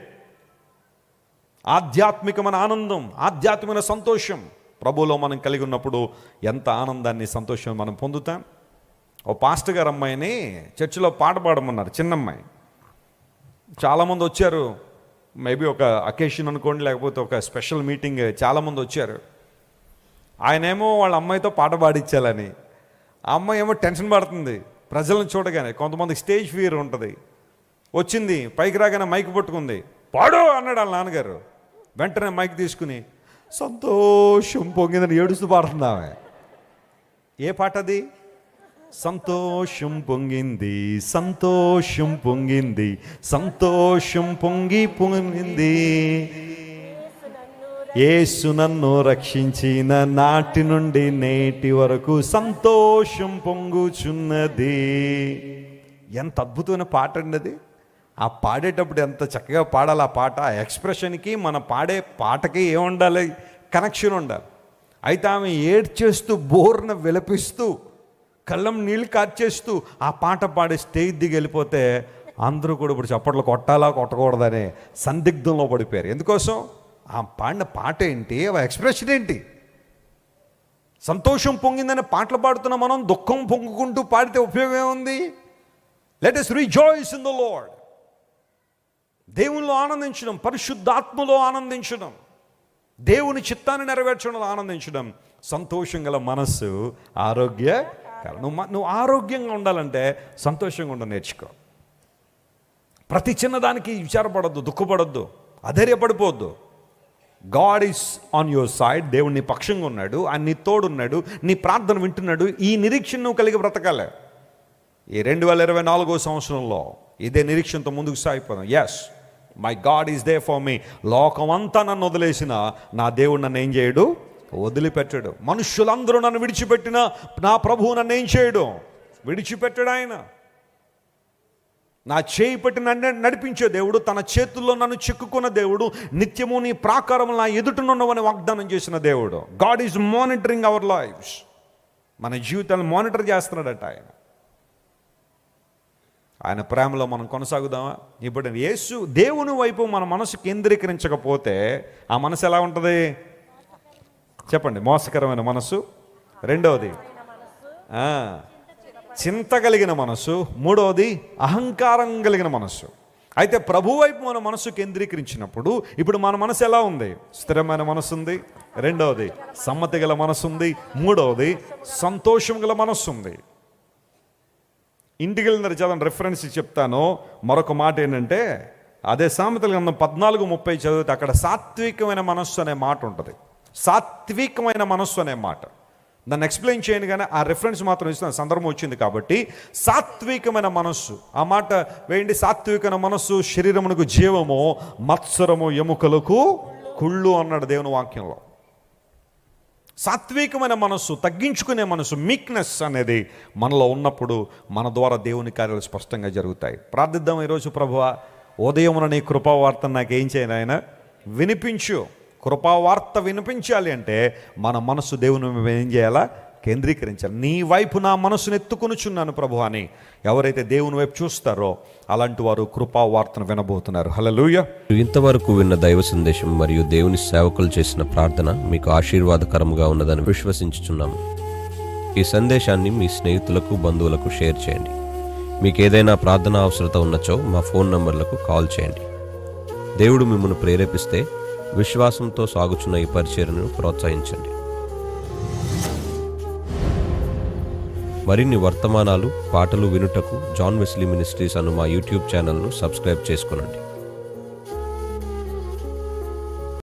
ఆధ్యాత్మికమైన ఆనందం ఆధ్యాత్మికమైన సంతోషం ప్రభులో మనం కలిగి ఉన్నప్పుడు ఎంత ఆనందాన్ని సంతోషం మనం పొందుతాం ఓ పాస్ట్ గారు అమ్మాయిని చర్చిలో పాట పాడమన్నారు చిన్నమ్మాయి చాలామంది వచ్చారు మేబీ ఒక అకేషన్ అనుకోండి లేకపోతే ఒక స్పెషల్ మీటింగ్ చాలామంది వచ్చారు ఆయనేమో వాళ్ళ అమ్మాయితో పాట పాడించాలని ఆ అమ్మాయి ఏమో టెన్షన్ పడుతుంది ప్రజలను చూడగానే కొంతమంది స్టేజ్ ఫియర్ ఉంటుంది వచ్చింది పైకి రాగానే మైక్ పట్టుకుంది పాడు అన్నాడు వాళ్ళ నాన్నగారు వెంటనే మైక్ తీసుకుని సంతోషం పొంగిందని ఏడుస్తూ పాడుతున్నామే ఏ పాట అది సంతోషం పొంగింది సంతోషం పొంగింది సంతోషం పొంగి పొంగింది ఏసు నన్ను రక్షించిన నాటి నుండి నేటి వరకు సంతోషం పొంగుచున్నది ఎంత అద్భుతమైన పాట అండి అది ఆ పాడేటప్పుడు ఎంత చక్కగా పాడాలి ఆ పాట ఆ ఎక్స్ప్రెషన్కి మన పాడే పాటకి ఏముండాలి కనెక్షన్ ఉండాలి అయితే ఆమె ఏడ్చేస్తూ బోర్న విలపిస్తూ కళ్ళం నీళ్ళు కార్చేస్తూ ఆ పాట పాడే స్టేజ్ దిగి వెళ్ళిపోతే అందరూ కూడా ఇప్పుడు చప్పట్లు కొట్టాలా కొట్టకూడదనే సందిగ్ధంలో పడిపోయారు ఎందుకోసం ఆ పాడిన పాట ఏంటి ఆ ఎక్స్ప్రెషన్ ఏంటి సంతోషం పొంగిందనే పాటలు పాడుతున్న మనం దుఃఖం పొంగుకుంటూ పాడితే ఉపయోగం ఏముంది let us rejoice in the Lord దేవునిలో ఆనందించడం పరిశుద్ధాత్మలో ఆనందించడం దేవుని చిత్తాన్ని నెరవేర్చడంలో ఆనందించడం సంతోషం గల మనస్సు ఆరోగ్య నువ్వు నువ్వు ఆరోగ్యంగా ఉండాలంటే సంతోషంగా ఉండ నేర్చుకో ప్రతి చిన్నదానికి విచారపడద్దు దుఃఖపడద్దు అధైర్యపడిపోద్దు God is on your side దేవుడు నీ పక్షంగా ఉన్నాడు ఆయన నీ తోడున్నాడు నీ ప్రార్థన వింటున్నాడు ఈ నిరీక్షణ నువ్వు కలిగి బ్రతకాలే ఈ రెండు వేల ఇరవై నాలుగో సంవత్సరంలో ఇదే నిరీక్షణతో ముందుకు సాగిపోదాం yes my God is there for me లోకమంతా నన్ను వదిలేసిన నా దేవుడు నన్ను ఏం చేయడు వదిలిపెట్టడు మనుషులందరూ నన్ను విడిచిపెట్టిన నా ప్రభువు నన్ను ఏం చేయడు విడిచిపెట్టడు ఆయన నా చేయి పెట్టి నడిపించే దేవుడు తన చేతుల్లో నన్ను చిక్కుకున్న దేవుడు నిత్యము నీ ప్రాకారం నా ఎదుటనున్నవని వాగ్దానం చేసిన దేవుడు God is monitoring our lives మన జీవితాన్ని మానిటర్ చేస్తున్నాడట ఆయన ఆయన ప్రేమలో మనం కొనసాగుదామా ఇప్పుడు యేసు దేవుని వైపు మన మనసు కేంద్రీకరించకపోతే ఆ మనసు ఎలా ఉంటుంది చెప్పండి మోసకరమైన మనసు రెండవది చింత కలిగిన మనసు మూడవది అహంకారం కలిగిన మనసు అయితే ప్రభు వైపు మన మనసు కేంద్రీకరించినప్పుడు ఇప్పుడు మన మనసు ఎలా ఉంది స్థిరమైన మనసు ఉంది రెండవది సమ్మతి గల మనసు ఉంది మూడవది సంతోషం గల మనస్సు ఉంది ఇంటికి వెళ్ళిన తర్వాత రిఫరెన్స్ చెప్తాను మరొక మాట ఏంటంటే అదే సామెతలు గ్రంథం పద్నాలుగు ముప్పై చదివితే అక్కడ సాత్వికమైన మనస్సు అనే మాట ఉంటుంది సాత్వికమైన మనస్సు అనే మాట దాన్ని ఎక్స్ప్లెయిన్ చేయను కానీ ఆ రిఫరెన్స్ మాత్రం ఇస్తున్నాను సందర్భం వచ్చింది కాబట్టి సాత్వికమైన మనస్సు ఆ మాట వేయండి సాత్వికమైన మనస్సు శరీరమునకు జీవము మత్సరము ఎముకలకు కుళ్ళు అన్నాడు దేవుని వాక్యంలో సాత్వికమైన మనస్సు తగ్గించుకునే మనసు మీక్నెస్ అనేది మనలో ఉన్నప్పుడు మన ద్వారా దేవుని కార్యాలు స్పష్టంగా జరుగుతాయి ప్రార్థిద్దాం ఈరోజు ప్రభువ ఉదయమున నీ కృపావార్త నాకేం చేయను ఆయన వినిపించు కృపావార్త వినిపించాలి అంటే మన మనసు దేవుని ఏం చేయాలా కేంద్రీకరించాలి నీ వైపు నా మనసును ఎత్తుకొనుచున్నాను ప్రభు అని ఎవరైతే దేవుని వైపు చూస్తారో అలాంటి వారు కృపా వార్తను వినబోతున్నారు హలలుయ ఇంతవరకు విన్న దైవ సందేశం మరియు దేవుని సేవకులు చేసిన ప్రార్థన మీకు ఆశీర్వాదకరంగా ఉన్నదని విశ్వసించుచున్నాము ఈ సందేశాన్ని మీ స్నేహితులకు బంధువులకు షేర్ చేయండి మీకు ఏదైనా ప్రార్థన అవసరత ఉన్నచో మా ఫోన్ నంబర్లకు కాల్ చేయండి దేవుడు మిమ్మల్ని ప్రేరేపిస్తే విశ్వాసంతో సాగుచున్న ఈ పరిచయను ప్రోత్సహించండి మరిన్ని వర్తమానాలు పాటలు వినుటకు జాన్ వెస్లీ మినిస్ట్రీస్ అను మా యూట్యూబ్ ఛానల్ను సబ్స్క్రైబ్ చేసుకునండి